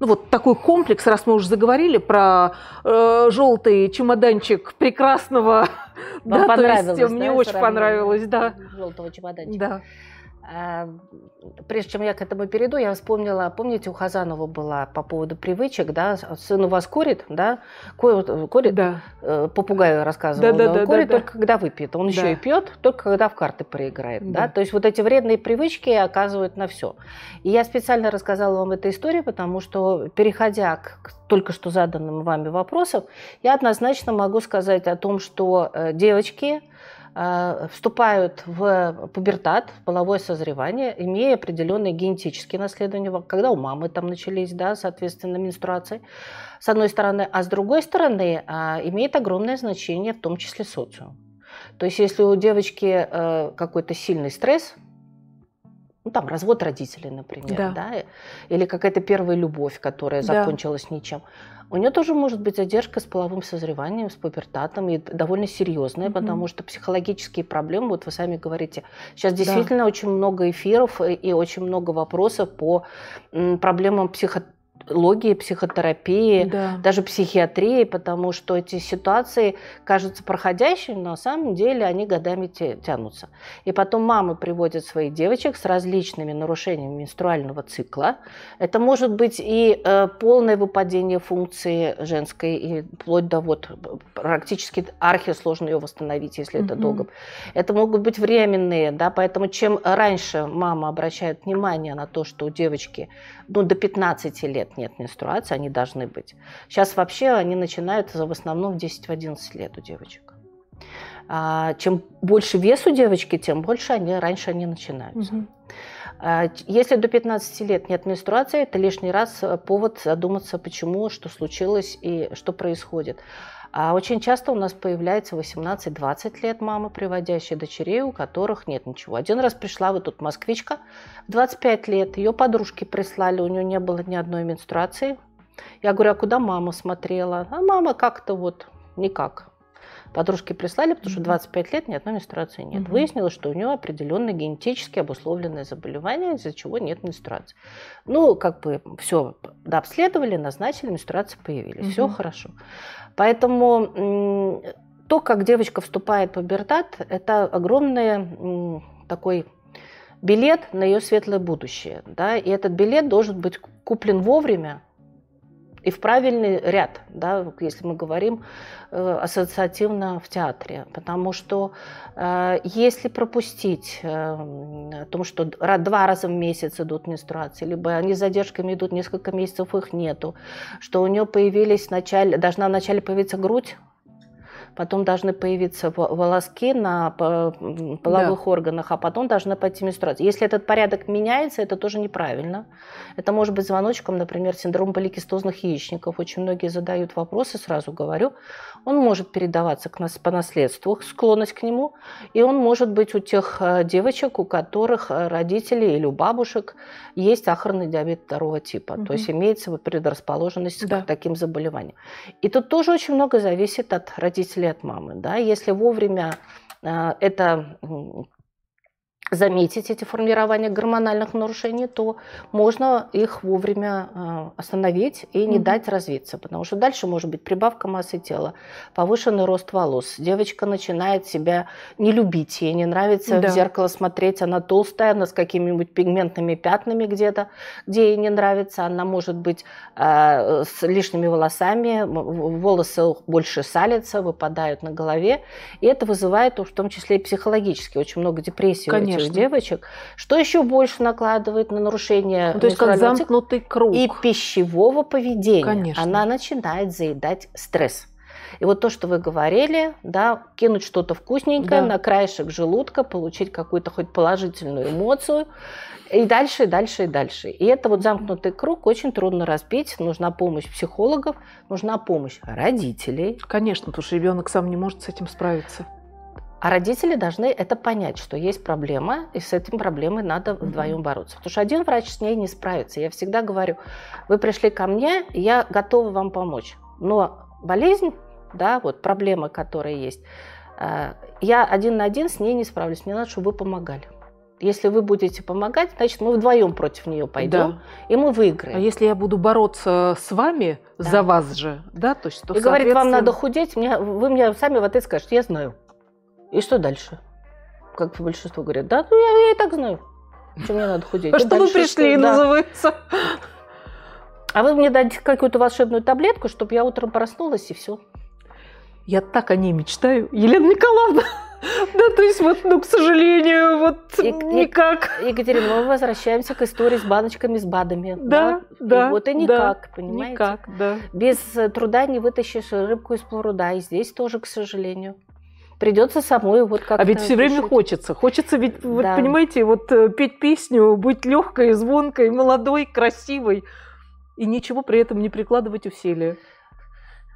ну вот такой комплекс, раз мы уже заговорили про э, желтый чемоданчик прекрасного, Вам да, то есть мне очень понравилось, да. Желтого чемоданчика. Да. А, прежде чем я к этому перейду, я вспомнила, помните, у Хазанова была по поводу привычек, да, сын у вас курит, да, курит, да. Э, попугаю рассказывал, да, да, да, курит да, только да. когда выпьет, он да. еще и пьет только когда в карты проиграет, да. да, то есть вот эти вредные привычки оказывают на все. И я специально рассказала вам эту историю, потому что, переходя к только что заданным вами вопросам, я однозначно могу сказать о том, что э, девочки, Э, вступают в пубертат, половое созревание, имея определенные генетические наследования, когда у мамы там начались, да, соответственно, менструации, с одной стороны, а с другой стороны, а, имеет огромное значение в том числе социум. То есть если у девочки э, какой-то сильный стресс – ну там развод родителей, например, да, да? или какая-то первая любовь, которая да. закончилась ничем. У нее тоже может быть задержка с половым созреванием, с пубертатом, и довольно серьезная, mm-hmm. потому что психологические проблемы, вот вы сами говорите, сейчас действительно да. очень много эфиров и очень много вопросов по проблемам психо психологии, психотерапии, да. даже психиатрии, потому что эти ситуации кажутся проходящими, но на самом деле они годами тянутся. И потом мамы приводят своих девочек с различными нарушениями менструального цикла. Это может быть и э, полное выпадение функции женской, и вплоть до вот практически архисложно ее восстановить, если mm-hmm. это долго. Это могут быть временные, да, поэтому чем раньше мама обращает внимание на то, что у девочки ну, до 15 лет, нет менструации, они должны быть. Сейчас вообще они начинают в основном в 10-11 лет у девочек. А чем больше вес у девочки, тем больше они раньше они начинаются. Угу. Если до 15 лет нет менструации, это лишний раз повод задуматься, почему, что случилось и что происходит. А очень часто у нас появляется 18-20 лет мамы, приводящие дочерей, у которых нет ничего. Один раз пришла вот тут москвичка, 25 лет, ее подружки прислали, у нее не было ни одной менструации. Я говорю, а куда мама смотрела? А мама как-то вот никак. Подружки прислали, потому что 25 лет ни одной менструации нет. Угу. Выяснилось, что у нее определенное генетически обусловленное заболевание, из-за чего нет менструации. Ну, как бы все да, обследовали, назначили, менструации появились. Угу. Все хорошо. Поэтому то, как девочка вступает в пубертат, это огромный такой билет на ее светлое будущее. Да? И этот билет должен быть куплен вовремя, и в правильный ряд, да, если мы говорим э, ассоциативно в театре. Потому что э, если пропустить э, том, что два раза в месяц идут менструации, либо они с задержками идут несколько месяцев, их нету, что у нее появились в начале, должна вначале появиться грудь, потом должны появиться волоски на половых да. органах, а потом должна пойти менструация. Если этот порядок меняется, это тоже неправильно. Это может быть звоночком, например, синдром поликистозных яичников. Очень многие задают вопросы, сразу говорю он может передаваться к нас по наследству, склонность к нему, и он может быть у тех э, девочек, у которых э, родители или у бабушек есть сахарный диабет второго типа, угу. то есть имеется предрасположенность да. к таким заболеваниям. И тут тоже очень много зависит от родителей, от мамы. Да? Если вовремя э, это заметить эти формирования гормональных нарушений, то можно их вовремя э, остановить и не mm-hmm. дать развиться, потому что дальше может быть прибавка массы тела, повышенный рост волос, девочка начинает себя не любить, ей не нравится да. в зеркало смотреть, она толстая, она с какими-нибудь пигментными пятнами где-то, где ей не нравится, она может быть э, с лишними волосами, волосы больше салятся, выпадают на голове, и это вызывает в том числе и психологически очень много депрессии Конечно конечно. девочек, что еще больше накладывает на нарушение ну, То есть как замкнутый круг. И пищевого поведения. Конечно. Она начинает заедать стресс. И вот то, что вы говорили, да, кинуть что-то вкусненькое да. на краешек желудка, получить какую-то хоть положительную эмоцию, и дальше, и дальше, и дальше. И это вот замкнутый круг очень трудно разбить. Нужна помощь психологов, нужна помощь родителей. Конечно, потому что ребенок сам не может с этим справиться. А родители должны это понять, что есть проблема, и с этой проблемой надо вдвоем бороться. Потому что один врач с ней не справится. Я всегда говорю, вы пришли ко мне, я готова вам помочь. Но болезнь, да, вот проблема, которая есть, э, я один на один с ней не справлюсь. Мне надо, чтобы вы помогали. Если вы будете помогать, значит, мы вдвоем против нее пойдем, да. и мы выиграем. А если я буду бороться с вами да. за вас же, да, то есть, то, И соответственно... говорит, вам надо худеть, мне, вы мне сами вот это скажете, я знаю. И что дальше? Как большинство говорят, да, ну я, я и так знаю, что мне надо худеть. А что вы пришли, что, называется. А вы мне дадите какую-то волшебную таблетку, чтобы я утром проснулась и все. Я так о ней мечтаю, Елена Николаевна. Да, то есть вот, ну, к сожалению, вот и, никак. Екатерина, мы возвращаемся к истории с баночками, с БАДами. Да, да. да и вот и никак, да, понимаете? Никак, да. Без э, труда не вытащишь рыбку из плуруда. И здесь тоже, к сожалению придется самой вот как-то... А ведь все время слушать. хочется. Хочется ведь, да. понимаете, вот э, петь песню, быть легкой, звонкой, молодой, красивой и ничего при этом не прикладывать усилия.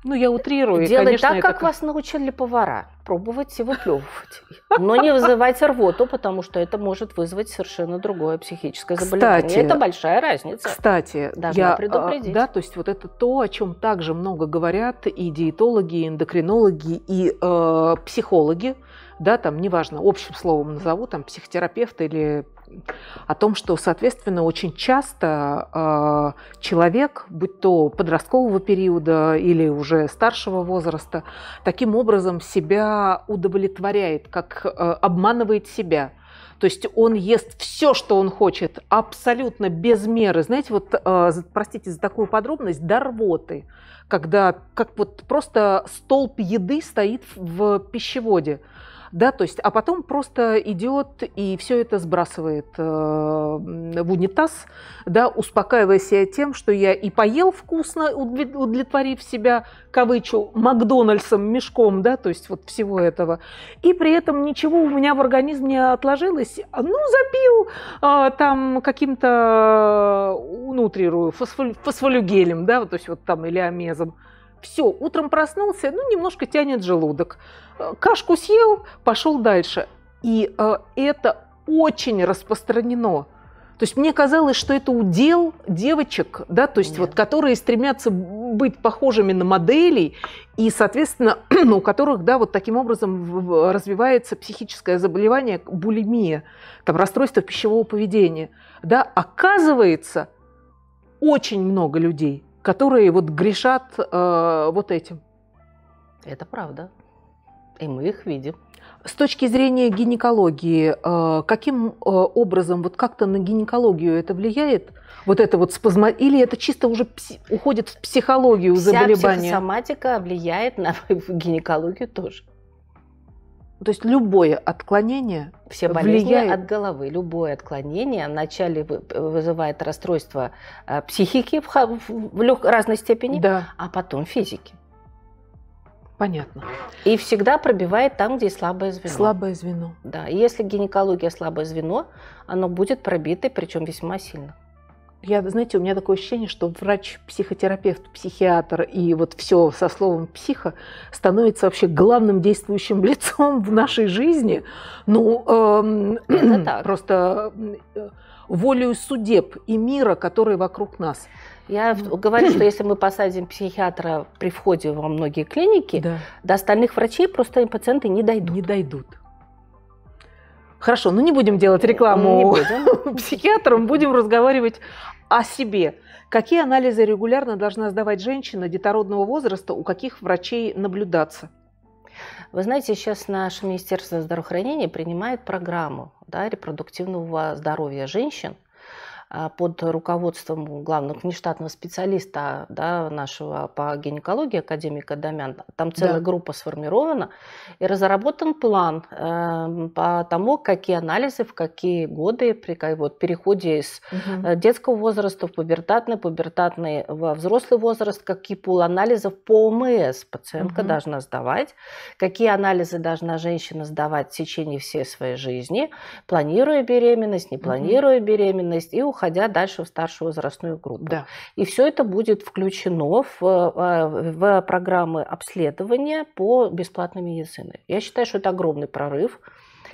Ну, я утрирую. Делать конечно, так, как, как вас научили повара. Пробовать и выплевывать. Но не вызывать рвоту, потому что это может вызвать совершенно другое психическое заболевание. Кстати, это большая разница. Кстати, Должна я, а, предупредить. Да, то есть вот это то, о чем также много говорят и диетологи, и эндокринологи, и э, психологи. Да, там, неважно, общим словом назову, там, психотерапевт или о том, что, соответственно, очень часто э, человек, будь то подросткового периода или уже старшего возраста, таким образом себя удовлетворяет, как э, обманывает себя. То есть он ест все, что он хочет, абсолютно без меры. Знаете, вот, э, простите за такую подробность, до рвоты, когда как вот просто столб еды стоит в пищеводе да, то есть, а потом просто идет и все это сбрасывает э, в унитаз, да, успокаивая себя тем, что я и поел вкусно, удовлетворив себя, кавычу, Макдональдсом, мешком, да, то есть вот всего этого, и при этом ничего у меня в организме отложилось, ну, запил э, там каким-то, э, ну, утрирую, фосфолюгелем, да, то есть вот там или амезом, все, утром проснулся, ну, немножко тянет желудок кашку съел, пошел дальше. И э, это очень распространено. То есть мне казалось, что это удел девочек, да, то есть Нет. вот которые стремятся быть похожими на моделей и, соответственно, ну, у которых, да, вот таким образом развивается психическое заболевание булимия, там расстройство пищевого поведения, да, оказывается очень много людей, которые вот грешат э, вот этим. Это правда. И мы их видим. С точки зрения гинекологии, э, каким э, образом, вот как-то на гинекологию это влияет? Вот это вот спазма... Или это чисто уже уходит в психологию Вся заболевания? Вся психосоматика влияет на гинекологию тоже. То есть любое отклонение все болезни влияет... от головы. Любое отклонение вначале э, вызывает расстройство психики в, в, в разной степени, да. а потом физики. Понятно. И всегда пробивает там, где слабое звено. Слабое звено. Да, и если гинекология слабое звено, оно будет пробито, причем весьма сильно. Я, знаете, у меня такое ощущение, что врач, психотерапевт, психиатр и вот все со словом психо становится вообще главным действующим лицом в нашей жизни. Ну, эм, просто э, волею судеб и мира, который вокруг нас. Я ну. говорю, что если мы посадим психиатра при входе во многие клиники, да. до остальных врачей просто пациенты не дойдут. Не дойдут. Хорошо, ну не будем делать рекламу психиатрам, будем разговаривать о себе. Какие анализы регулярно должна сдавать женщина детородного возраста, у каких врачей наблюдаться? Вы знаете, сейчас наше Министерство здравоохранения принимает программу да, репродуктивного здоровья женщин – а, под руководством главного внештатного специалиста да, нашего по гинекологии академика Домян. Там целая да. группа сформирована и разработан план э, по тому, какие анализы, в какие годы при вот, переходе из угу. детского возраста в пубертатный, пубертатный во взрослый возраст, какие пол анализов по ОМС пациентка угу. должна сдавать, какие анализы должна женщина сдавать в течение всей своей жизни, планируя беременность, не планируя угу. беременность и уходя уходя дальше в старшую возрастную группу. Да. И все это будет включено в, э, в э, программы обследования по бесплатной медицине. Я считаю, что это огромный прорыв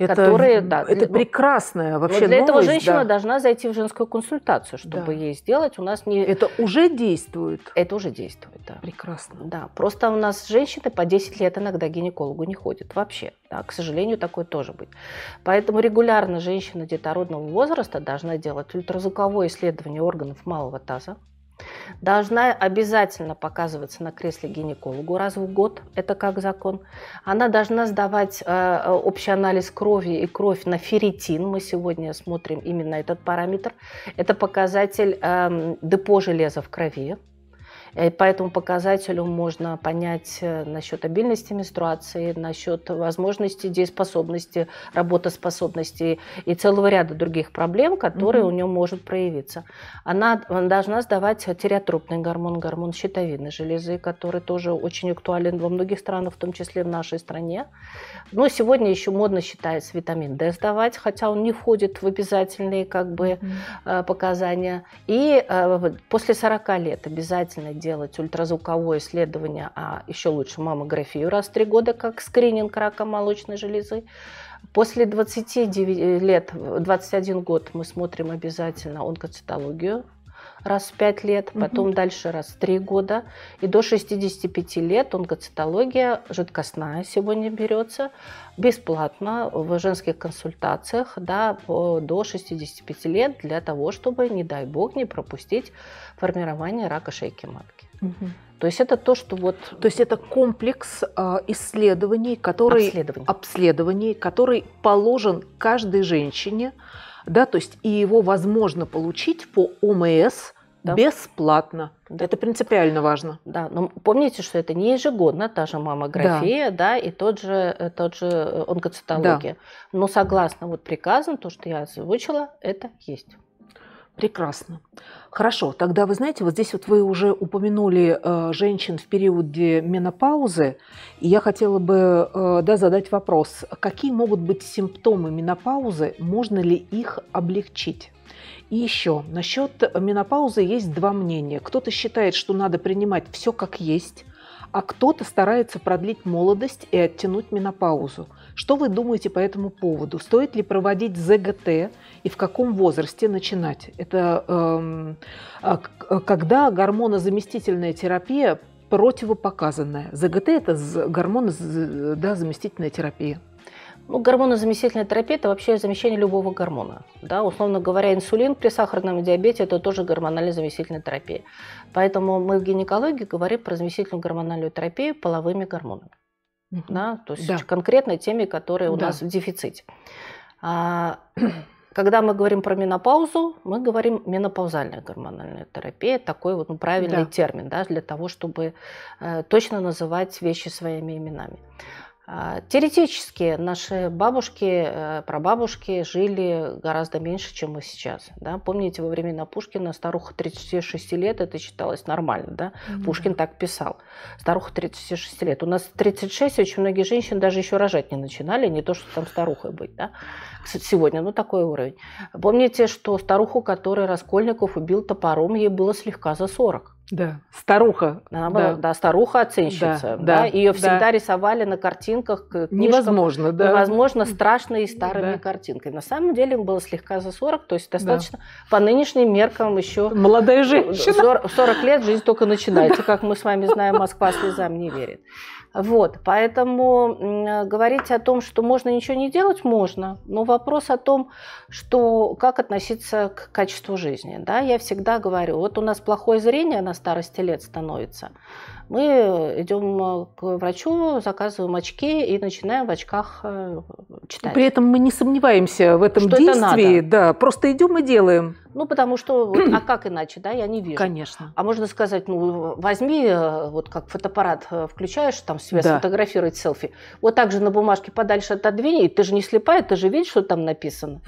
это, которые, да, это ну, прекрасная вообще. Но для новость, этого женщина да. должна зайти в женскую консультацию, чтобы да. ей сделать. У нас не это уже действует. Это уже действует, да. Прекрасно. Да, просто у нас женщины по 10 лет иногда гинекологу не ходят вообще. Да, к сожалению, такое тоже быть. Поэтому регулярно женщина детородного возраста должна делать ультразвуковое исследование органов малого таза должна обязательно показываться на кресле гинекологу раз в год, это как закон. Она должна сдавать э, общий анализ крови и кровь на ферритин, мы сегодня смотрим именно этот параметр. Это показатель э, депо железа в крови, Э, По этому показателю можно понять э, насчет обильности менструации, насчет возможности дееспособности, работоспособности и целого ряда других проблем, которые mm у нее может проявиться. Она, она должна сдавать э, тиреотропный гормон, гормон щитовидной железы, который тоже очень актуален во многих странах, в том числе в нашей стране. Но сегодня еще модно считается витамин D сдавать, хотя он не входит в обязательные как бы mm показания. И после 40 лет обязательно делать ультразвуковое исследование, а еще лучше маммографию раз в три года, как скрининг рака молочной железы. После 29 лет, 21 год мы смотрим обязательно онкоцитологию, раз в 5 лет, потом угу. дальше раз в 3 года. И до 65 лет онкоцитология жидкостная сегодня берется бесплатно в женских консультациях да, до 65 лет для того, чтобы, не дай бог, не пропустить формирование рака шейки матки. Угу. То есть это то, что вот... То есть это комплекс э, исследований, который... Обследований. Обследований, который положен каждой женщине, да, то есть и его возможно получить по ОМС да. бесплатно. Да. Это принципиально важно. Да, но помните, что это не ежегодно, та же маммография, да, да и тот же, э, тот же э, онкоцитология. Да. Но согласно вот приказам, то, что я озвучила, это есть. Прекрасно. Хорошо, тогда вы знаете, вот здесь вот вы уже упомянули э, женщин в периоде менопаузы, и я хотела бы э, да, задать вопрос, какие могут быть симптомы менопаузы, можно ли их облегчить? И еще, насчет менопаузы есть два мнения. Кто-то считает, что надо принимать все как есть, а кто-то старается продлить молодость и оттянуть менопаузу. Что вы думаете по этому поводу? Стоит ли проводить ЗГТ и в каком возрасте начинать? Это эм, а э, когда гормонозаместительная терапия противопоказанная. ЗГТ – это гормонозаместительная терапия. Ну, гормонозаместительная терапия – это вообще замещение любого гормона. Да? Условно говоря, инсулин при сахарном диабете – это тоже гормональная заместительная терапия. Поэтому мы в гинекологии говорим про заместительную гормональную терапию половыми гормонами угу. да, то есть да. конкретной теме, которая у да. нас в дефиците. А, когда мы говорим про менопаузу, мы говорим менопаузальная гормональная терапия, такой вот ну, правильный да. термин, да, для того, чтобы э, точно называть вещи своими именами. А, теоретически наши бабушки, э, прабабушки жили гораздо меньше, чем мы сейчас. Да? Помните, во времена Пушкина старуха 36 лет, это считалось нормально. Да? Mm-hmm. Пушкин так писал. Старуха 36 лет. У нас 36, очень многие женщины даже еще рожать не начинали, не то, что там старухой быть. Да? сегодня, ну, такой уровень. Помните, что старуху, которая Раскольников убил топором, ей было слегка за 40. Да, старуха. Она была, да. да, старуха оценщица. Да, да, да. Ее всегда да. рисовали на картинках. Книжках, невозможно, да. Невозможно, страшные старыми да. картинками. На самом деле им было слегка за 40, то есть достаточно да. по нынешним меркам еще... Молодая женщина. 40 лет, жизнь только начинается, как мы с вами знаем, Москва слезам не верит. Вот, поэтому говорить о том, что можно ничего не делать, можно, но вопрос о том, что, как относиться к качеству жизни. Да? Я всегда говорю, вот у нас плохое зрение а на старости лет становится, мы идем э, к врачу, заказываем очки и начинаем в очках э, читать. При этом мы не сомневаемся в этом что действии, это надо. да, просто идем и делаем. Ну, потому что, вот, а как иначе, да, я не вижу. Конечно. А можно сказать, ну, возьми, э, вот как фотоаппарат включаешь, там себя да. сфотографировать селфи. Вот так же на бумажке подальше отодвинь, и ты же не слепая, ты же видишь, что там написано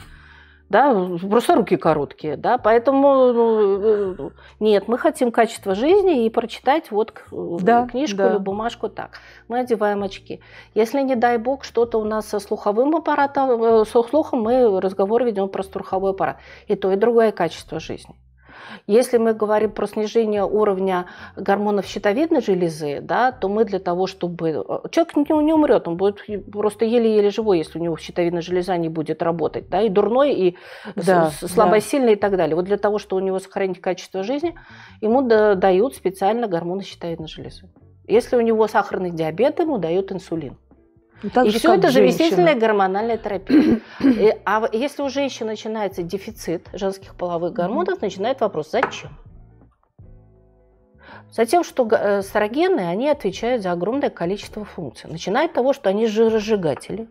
да, просто руки короткие, да, поэтому ну, э, нет, мы хотим качество жизни и прочитать вот э, да, книжку да. или бумажку так. Мы одеваем очки. Если, не дай бог, что-то у нас со слуховым аппаратом, э, со слухом, мы разговор ведем про слуховой аппарат. И то, и другое качество жизни. Если мы говорим про снижение уровня гормонов щитовидной железы, да, то мы для того, чтобы... Э, человек не, не умрет, он будет просто еле-еле живой, если у него щитовидная железа не будет работать. Да, и дурной, и да, слабосильный да. и так далее. Вот для того, чтобы у него сохранить качество жизни, ему дают специально гормоны щитовидной железы. Если у него сахарный диабет, ему дают инсулин. Ну, так и все это заместительная гормональная терапия. И, э, а если у женщин начинается дефицит женских половых гормонов, mm-hmm. начинает вопрос, зачем? Затем, что э, сарогены, они отвечают за огромное количество функций. Начинает от того, что они жиросжигатели.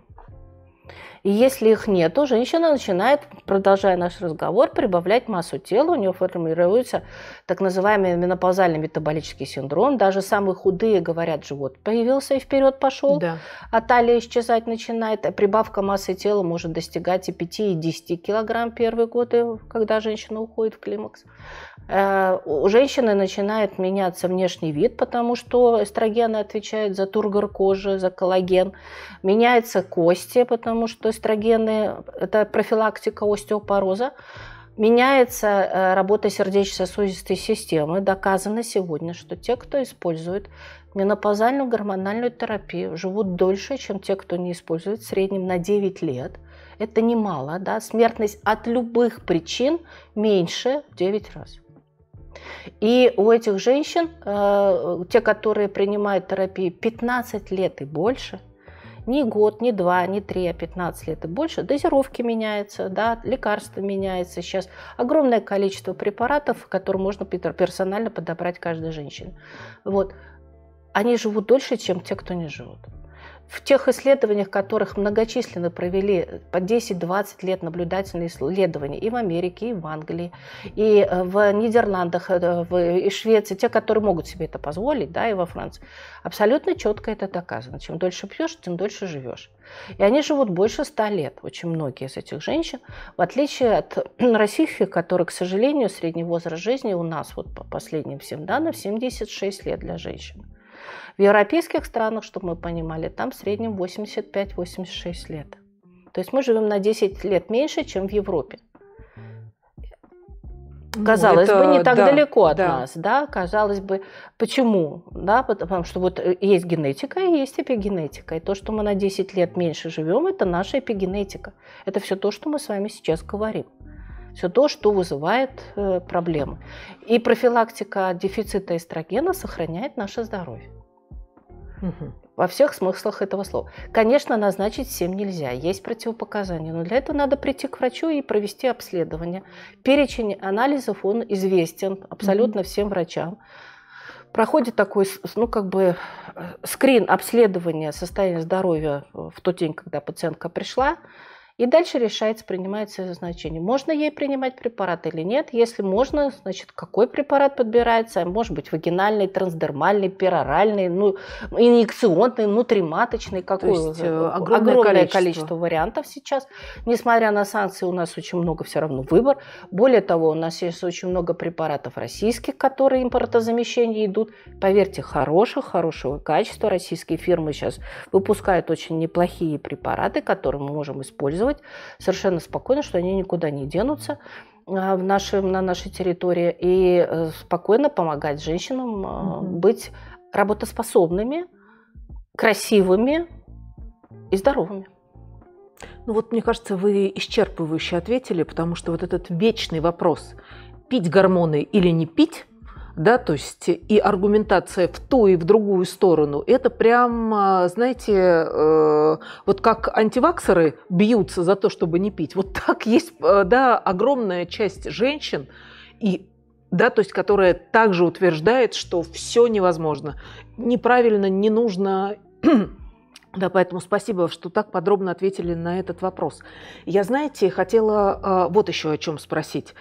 И если их нет, то женщина начинает, продолжая наш разговор, прибавлять массу тела, у нее формируются так называемый менопаузальный метаболический синдром. Даже самые худые говорят, живот появился и вперед пошел, да. а талия исчезать начинает. прибавка массы тела может достигать и 5, и 10 килограмм первые годы, когда женщина уходит в климакс. Э, у женщины начинает меняться внешний вид, потому что эстрогены отвечают за тургор кожи, за коллаген. Меняются кости, потому что эстрогены – это профилактика остеопороза. Меняется э, работа сердечно-сосудистой системы. Доказано сегодня, что те, кто использует менопаузальную гормональную терапию, живут дольше, чем те, кто не использует, в среднем на 9 лет. Это немало, да? Смертность от любых причин меньше в 9 раз. И у этих женщин, э, те, которые принимают терапию 15 лет и больше – не год, не два, не три, а 15 лет и больше, дозировки меняются, да, лекарства меняются. Сейчас огромное количество препаратов, которые можно персонально подобрать каждой женщине. Вот. Они живут дольше, чем те, кто не живут в тех исследованиях, которых многочисленно провели по 10-20 лет наблюдательные исследования и в Америке, и в Англии, и э, в Нидерландах, э, и в Швеции, те, которые могут себе это позволить, да, и во Франции, абсолютно четко это доказано. Чем дольше пьешь, тем дольше живешь. И они живут больше 100 лет, очень многие из этих женщин, в отличие от российских, которые, к сожалению, средний возраст жизни у нас, вот по последним всем данным, 76 лет для женщин. В европейских странах, чтобы мы понимали, там в среднем 85-86 лет. То есть мы живем на 10 лет меньше, чем в Европе. Ну, казалось ну, это, бы, не так да, далеко от да. нас, да, казалось бы, почему, да, потому что вот есть генетика и есть эпигенетика, и то, что мы на 10 лет меньше живем, это наша эпигенетика, это все то, что мы с вами сейчас говорим, все то, что вызывает э, проблемы. И профилактика дефицита эстрогена сохраняет наше здоровье. Угу. Во всех смыслах этого слова. Конечно, назначить всем нельзя, есть противопоказания, но для этого надо прийти к врачу и провести обследование. Перечень анализов, он известен абсолютно угу. всем врачам проходит такой, ну, как бы э, скрин обследования состояния здоровья э, в тот день, когда пациентка пришла, и дальше решается, принимается ее значение. Можно ей принимать препарат или нет. Если можно, значит, какой препарат подбирается. А может быть, вагинальный, трансдермальный, пероральный, ну, инъекционный, внутриматочный. Какой? То есть, э, огромное, огромное количество. количество вариантов сейчас. Несмотря на санкции, у нас очень много все равно выбор. Более того, у нас есть очень много препаратов российских, которые импортозамещение идут. Поверьте, хороших, хорошего качества. Российские фирмы сейчас выпускают очень неплохие препараты, которые мы можем использовать делать совершенно спокойно, что они никуда не денутся а, в нашем, на нашей территории, и э, спокойно помогать женщинам угу. быть работоспособными, красивыми и здоровыми. Ну вот, мне кажется, вы исчерпывающе ответили, потому что вот этот вечный вопрос, пить гормоны или не пить, да, то есть и аргументация в ту и в другую сторону, это прям, а, знаете, э, вот как антиваксеры бьются за то, чтобы не пить, вот так есть, э, да, огромная часть женщин, и да, то есть которая также утверждает, что все невозможно, неправильно, не нужно. Да, поэтому спасибо, что так подробно ответили на этот вопрос. Я, знаете, хотела а, вот еще о чем спросить.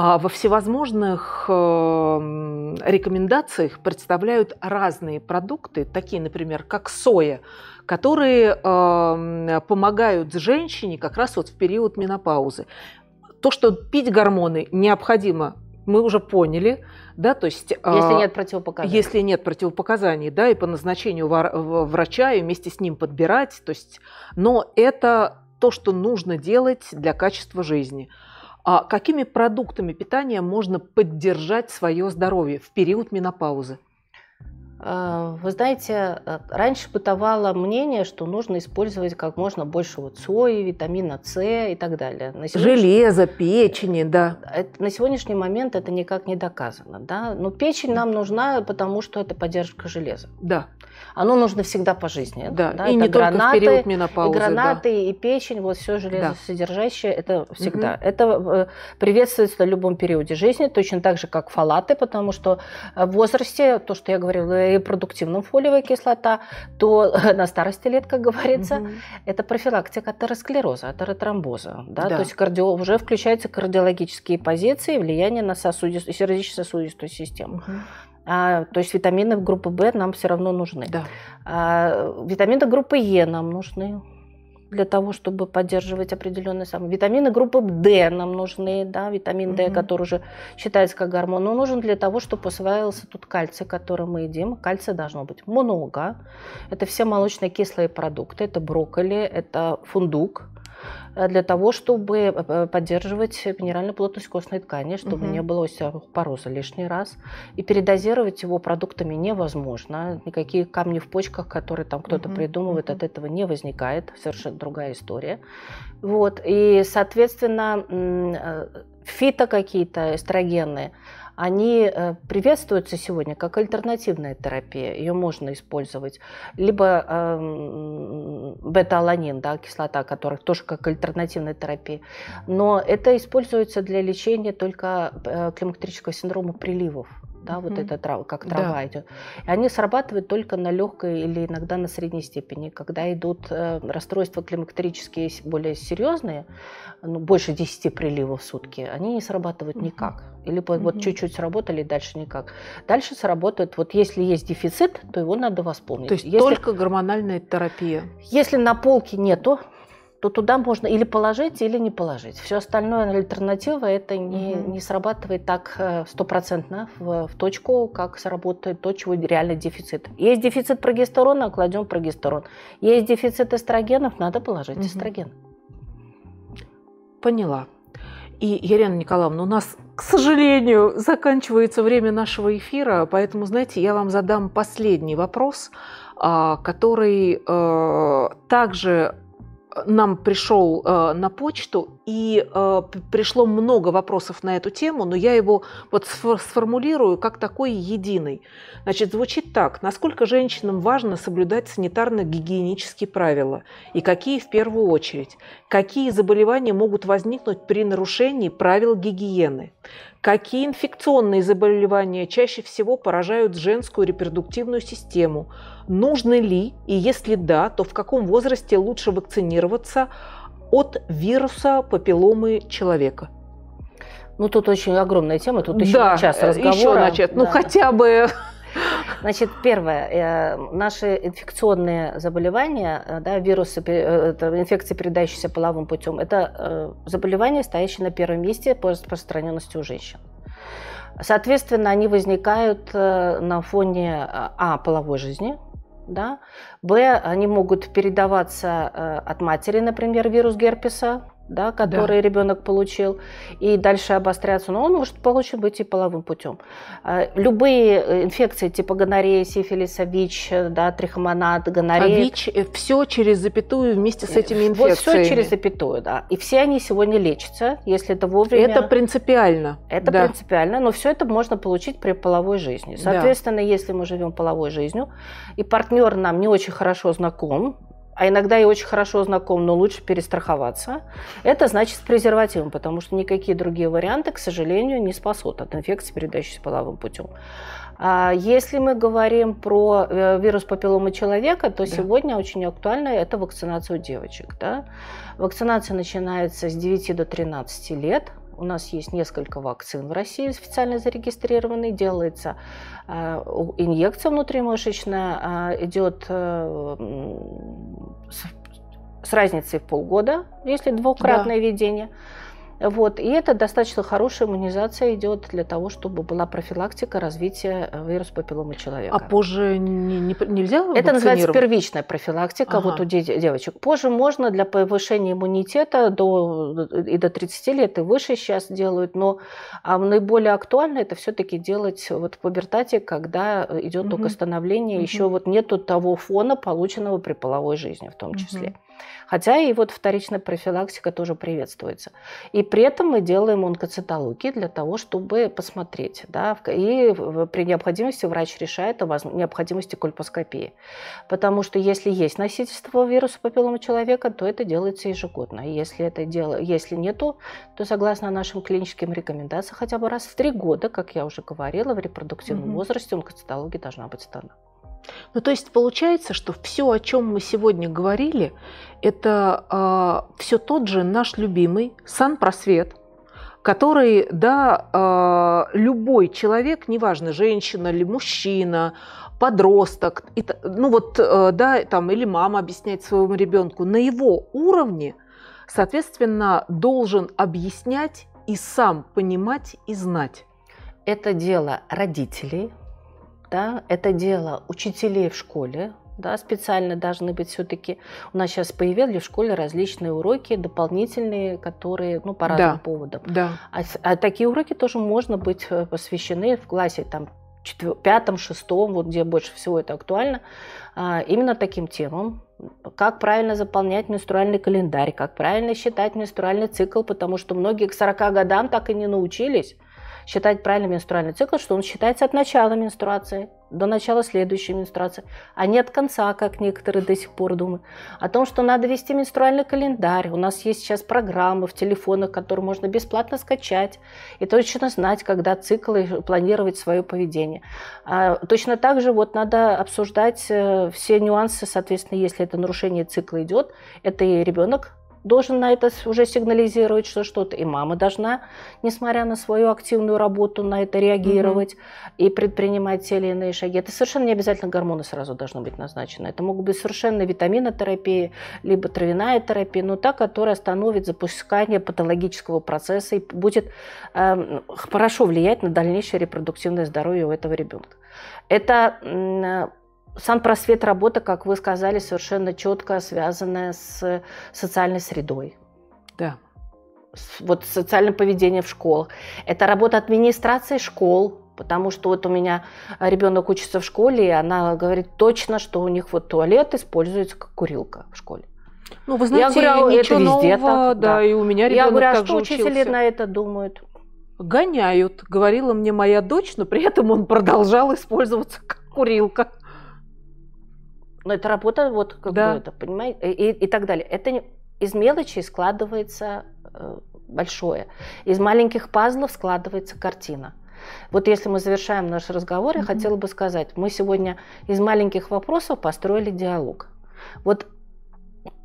А во всевозможных эм, рекомендациях представляют разные продукты, такие, например, как соя, которые эм, помогают женщине как раз вот в период менопаузы. То, что пить гормоны необходимо мы уже поняли, да, то есть... Э, если нет противопоказаний. Если нет противопоказаний, да, и по назначению врача, и вместе с ним подбирать, то есть... Но это то, что нужно делать для качества жизни – а Какими продуктами питания можно поддержать свое здоровье в период менопаузы? А, вы знаете, э, раньше бытовало мнение, что нужно использовать как можно больше вот сои, витамина С и так далее. На сегодняш... Железо, печени, да. Это, на сегодняшний момент это никак не доказано. Да? Но печень нам нужна, потому что это поддержка железа. Да. Оно нужно всегда по жизни. Да, да и это не гранаты, только в период менопаузы. И гранаты, да. и печень, вот все железосодержащее, да. это всегда. Угу. Это э, приветствуется на любом периоде жизни, точно так же, как фалаты, потому что э, в возрасте, то, что я говорила, репродуктивном фолиевая кислота, то на старости лет, как говорится, угу. это профилактика атеросклероза, атеротромбоза. Да? Да. То есть кардио, уже включаются кардиологические позиции, влияние на сосудистую, сердечно-сосудистую систему. Угу. А, то есть витамины группы В нам все равно нужны. Да. А, витамины группы Е нам нужны для того, чтобы поддерживать определенные самые витамины группы D нам нужны, да, витамин D, mm-hmm. который уже считается как гормон, он нужен для того, чтобы усваивался тут кальций, который мы едим. Кальция должно быть много. Это все молочные кислые продукты, это брокколи, это фундук, Э, для того, чтобы э, э, поддерживать минеральную плотность костной ткани, чтобы угу. не было остеопороза лишний раз. И передозировать его продуктами невозможно. Никакие камни в почках, которые там кто-то угу. придумывает, угу. от этого не возникает. Совершенно другая история. Вот. И, соответственно, фито какие-то эстрогенные, они э, приветствуются сегодня как альтернативная терапия. Ее можно использовать. Либо э, бета-аланин, да, кислота которая тоже как альтернативная терапия. Но это используется для лечения только э, климактерического синдрома приливов да, угу. вот эта трава, как трава да. идет. И они срабатывают только на легкой или иногда на средней степени. Когда идут э, расстройства климактерические более серьезные, ну, больше 10 приливов в сутки, они не срабатывают угу. никак. Или угу. вот чуть-чуть сработали, дальше никак. Дальше сработают, вот если есть дефицит, то его надо восполнить. То есть если, только гормональная терапия? Если на полке нету, то туда можно или положить, или не положить. Все остальное альтернатива это не, угу. не срабатывает так э, стопроцентно в, в точку, как сработает то, чего реально дефицит. Есть дефицит прогестерона, кладем прогестерон. Есть дефицит эстрогенов, надо положить угу. эстроген. Поняла. И, Елена Николаевна, у нас, к сожалению, заканчивается время нашего эфира, поэтому, знаете, я вам задам последний вопрос, а, который э, также нам пришел э, на почту и э, пришло много вопросов на эту тему, но я его вот сформулирую как такой единый. Значит, звучит так. Насколько женщинам важно соблюдать санитарно-гигиенические правила? И какие в первую очередь? Какие заболевания могут возникнуть при нарушении правил гигиены? Какие инфекционные заболевания чаще всего поражают женскую репродуктивную систему? Нужны ли, и если да, то в каком возрасте лучше вакцинироваться? от вируса папилломы человека. Ну, тут очень огромная тема, тут еще да, час э, разговора. еще начать. Ну, да. Ну, хотя бы... Значит, первое, э, наши инфекционные заболевания, э, да, вирусы, инфекции, передающиеся половым путем, это заболевания, стоящие на первом месте по распространенности у женщин. Соответственно, они возникают на фоне а половой жизни, да. Б, они могут передаваться э, от матери, например, вирус герпеса, да, который да. ребенок получил, и дальше обостряться, но он может получить быть и половым путем. А, любые э, инфекции типа гонореи, сифилиса, ВИЧ, да, трихомонад, гонорея. А ВИЧ э, все через запятую вместе с э, этими инфекциями. Вот все через запятую, да. И все они сегодня лечатся, если это вовремя. Это принципиально. Это да. принципиально, но все это можно получить при половой жизни. Соответственно, да. если мы живем половой жизнью, и партнер нам не очень хорошо знаком, а иногда и очень хорошо знаком, но лучше перестраховаться, это значит с презервативом, потому что никакие другие варианты, к сожалению, не спасут от инфекции, передающейся половым путем. А если мы говорим про э, вирус папилломы человека, то да. сегодня очень актуально это вакцинация у девочек. Да? Вакцинация начинается с 9 до 13 лет. У нас есть несколько вакцин в России официально зарегистрированы, делается э, инъекция внутримышечная, э, идет э, с разницей в полгода, если двукратное да. введение. Вот, и это достаточно хорошая иммунизация идет для того, чтобы была профилактика развития э, вируса папилломы человека. А позже не, не, нельзя Это называется первичная профилактика ага. вот у девочек. Позже можно для повышения иммунитета до, и до 30 лет, и выше сейчас делают, но а наиболее актуально это все-таки делать вот в пубертате, когда э, идет угу. только становление, угу. еще вот нету того фона, полученного при половой жизни в том числе. Угу. Хотя и вот вторичная профилактика тоже приветствуется. И при этом мы делаем онкоцитологии для того, чтобы посмотреть. Да, и при необходимости врач решает о необходимости кольпоскопии. Потому что если есть носительство вируса папиллома человека, то это делается ежегодно. Если, это дело, если нету, то согласно нашим клиническим рекомендациям, хотя бы раз в три года, как я уже говорила, в репродуктивном mm-hmm. возрасте онкоцитология должна быть сдана. Ну, то есть получается, что все, о чем мы сегодня говорили, это э, а, все тот же наш любимый Сан-просвет, который, да, э, любой человек, неважно, женщина или мужчина, подросток, и, ну вот, э, да, там, или мама объясняет своему ребенку, на его уровне, соответственно, должен объяснять и сам понимать и знать. Это дело родителей, да, это дело учителей в школе, да, специально должны быть все-таки. У нас сейчас появились в школе различные уроки дополнительные, которые, ну, по разным да, поводам. Да. А, а такие уроки тоже можно быть э, посвящены в классе там пятом, шестом, вот где больше всего это актуально, а, именно таким темам, как правильно заполнять менструальный календарь, как правильно считать менструальный цикл, потому что многие к 40 годам так и не научились считать правильный менструальный цикл, что он считается от начала менструации до начала следующей менструации, а не от конца, как некоторые до сих пор думают. О том, что надо вести менструальный календарь. У нас есть сейчас программы в телефонах, которые можно бесплатно скачать и точно знать, когда циклы, планировать свое поведение. А, точно так же вот надо обсуждать э, все нюансы, соответственно, если это нарушение цикла идет, это и ребенок должен на это уже сигнализировать, что что-то, и мама должна, несмотря на свою активную работу, на это реагировать mm-hmm. и предпринимать те или иные шаги. Это совершенно не обязательно гормоны сразу должны быть назначены. Это могут быть совершенно витаминотерапия, либо травяная терапия, но та, которая остановит запускание патологического процесса и будет э, хорошо влиять на дальнейшее репродуктивное здоровье у этого ребенка. Это сам просвет – работа, как вы сказали, совершенно четко связанная с социальной средой. Да. Вот социальное поведение в школах. Это работа администрации школ, потому что вот у меня ребенок учится в школе, и она говорит точно, что у них вот туалет используется как курилка в школе. Ну, вы знаете, я говорю, а это везде нового, так, да, да, и у меня ребенок Я говорю, а что учителя учился? на это думают? Гоняют, говорила мне моя дочь, но при этом он продолжал использоваться как курилка. Но это работа, вот как да. бы это, понимаете, и, и так далее. Это из мелочей складывается э, большое. Из маленьких пазлов складывается картина. Вот если мы завершаем наш разговор, mm-hmm. я хотела бы сказать, мы сегодня из маленьких вопросов построили диалог. Вот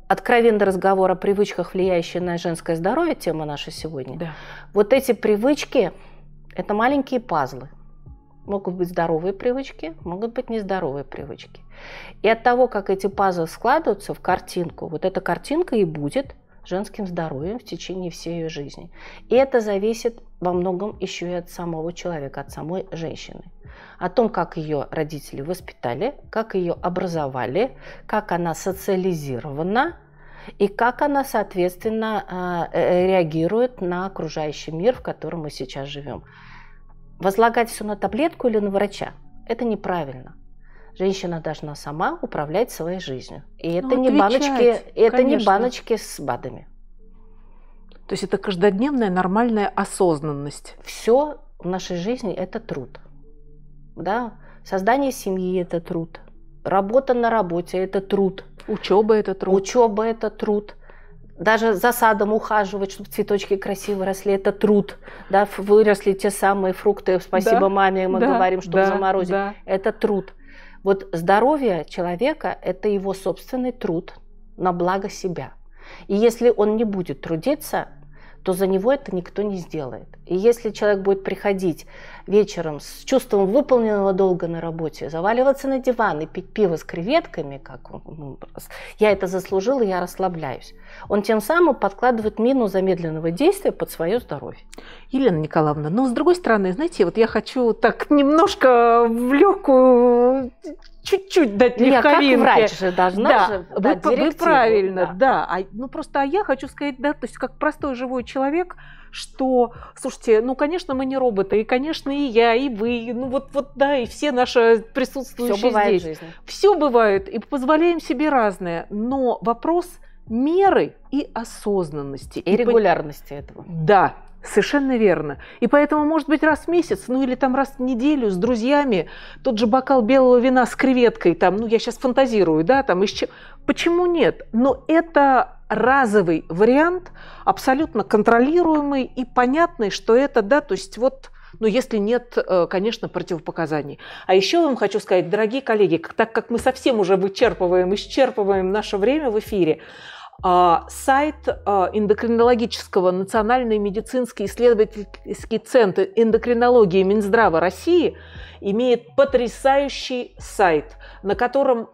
откровенный разговор о привычках, влияющих на женское здоровье, тема наша сегодня. Да. Вот эти привычки – это маленькие пазлы. Могут быть здоровые привычки, могут быть нездоровые привычки. И от того, как эти пазлы складываются в картинку, вот эта картинка и будет женским здоровьем в течение всей ее жизни. И это зависит во многом еще и от самого человека, от самой женщины. О том, как ее родители воспитали, как ее образовали, как она социализирована и как она, соответственно, а, э, э, реагирует на окружающий мир, в котором мы сейчас живем. Возлагать все на таблетку или на врача – это неправильно – женщина должна сама управлять своей жизнью. И ну, это не отвечать, баночки, это не баночки с БАДами. То есть это каждодневная нормальная осознанность. Все в нашей жизни это труд. Да? Создание семьи это труд. Работа на работе это труд. Учеба это труд. Учеба это труд. Даже за садом ухаживать, чтобы цветочки красиво росли, это труд. Да, выросли те самые фрукты, спасибо да, маме, мы да, говорим, чтобы да, заморозить. Да. Это труд. Вот здоровье человека – это его собственный труд на благо себя. И если он не будет трудиться, то за него это никто не сделает. И если человек будет приходить вечером с чувством выполненного долга на работе, заваливаться на диван и пить пиво с креветками, как ну, я это заслужил, и я расслабляюсь. Он тем самым подкладывает мину замедленного действия под свое здоровье. Елена Николаевна, но ну, с другой стороны, знаете, вот я хочу так немножко в легкую чуть-чуть дать я легковинки. Я как врач же должна да, же вы, вы правильно, да. да. А, ну просто а я хочу сказать, да, то есть как простой живой человек, что, слушайте, ну, конечно, мы не роботы, и, конечно, и я, и вы, ну, вот, вот, да, и все наши присутствующие Все бывает здесь. в Все бывает, и позволяем себе разное, но вопрос меры и осознанности. И, и регулярности по... этого. Да, Совершенно верно. И поэтому, может быть, раз в месяц, ну или там раз в неделю с друзьями тот же бокал белого вина с креветкой, там, ну я сейчас фантазирую, да, там из чем... Почему нет? Но это разовый вариант, абсолютно контролируемый и понятный, что это, да, то есть вот ну, если нет, э, конечно, противопоказаний. А еще вам хочу сказать, дорогие коллеги, так как мы совсем уже вычерпываем, исчерпываем наше время в эфире, а, сайт а, эндокринологического Национальный медицинский исследовательский центр эндокринологии Минздрава России имеет потрясающий сайт, на котором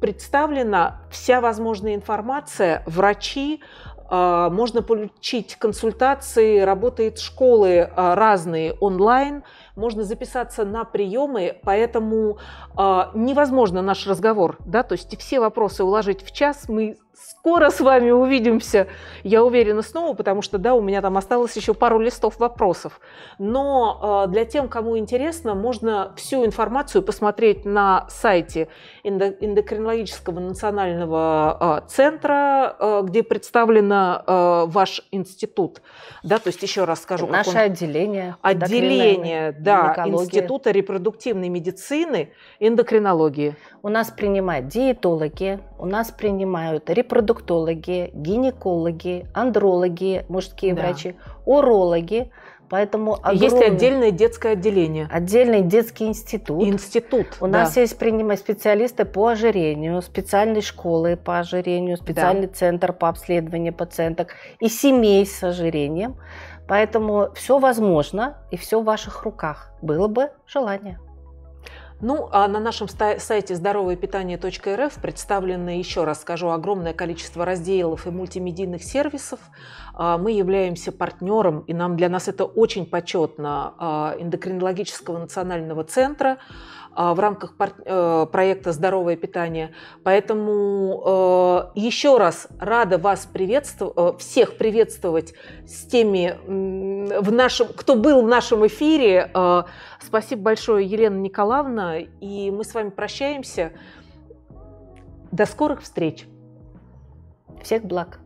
представлена вся возможная информация, врачи, а, можно получить консультации, работают школы разные онлайн, можно записаться на приемы, поэтому невозможно наш разговор, да, то есть все вопросы уложить в час, мы скоро с вами увидимся, я уверена, снова, потому что, да, у меня там осталось еще пару листов вопросов. Но э, для тем, кому интересно, можно всю информацию посмотреть на сайте эндокринологического национального э, центра, э, где представлен ваш институт. Да, то есть еще раз скажу. Наше он... отделение. Отделение, да, Института репродуктивной медицины, эндокринологии. У нас принимают диетологи, у нас принимают репродуктивные репродуктологи, гинекологи, андрологи, мужские да. врачи, урологи. Поэтому огромный... Есть отдельное детское отделение. Отдельный детский институт. Институт. У да. нас есть принимать специалисты по ожирению, специальные школы по ожирению, специальный да. центр по обследованию пациенток и семей с ожирением. Поэтому все возможно и все в ваших руках. Было бы желание. Ну, а на нашем сайте здоровоепитание.рф представлено, еще раз скажу, огромное количество разделов и мультимедийных сервисов. А, мы являемся партнером, и нам для нас это очень почетно, а, эндокринологического национального центра, а, в рамках э, проекта «Здоровое питание». Поэтому э, еще раз рада вас приветствовать, э, всех приветствовать с теми, в нашем, кто был в нашем эфире. Спасибо большое, Елена Николаевна, и мы с вами прощаемся. До скорых встреч! Всех благ!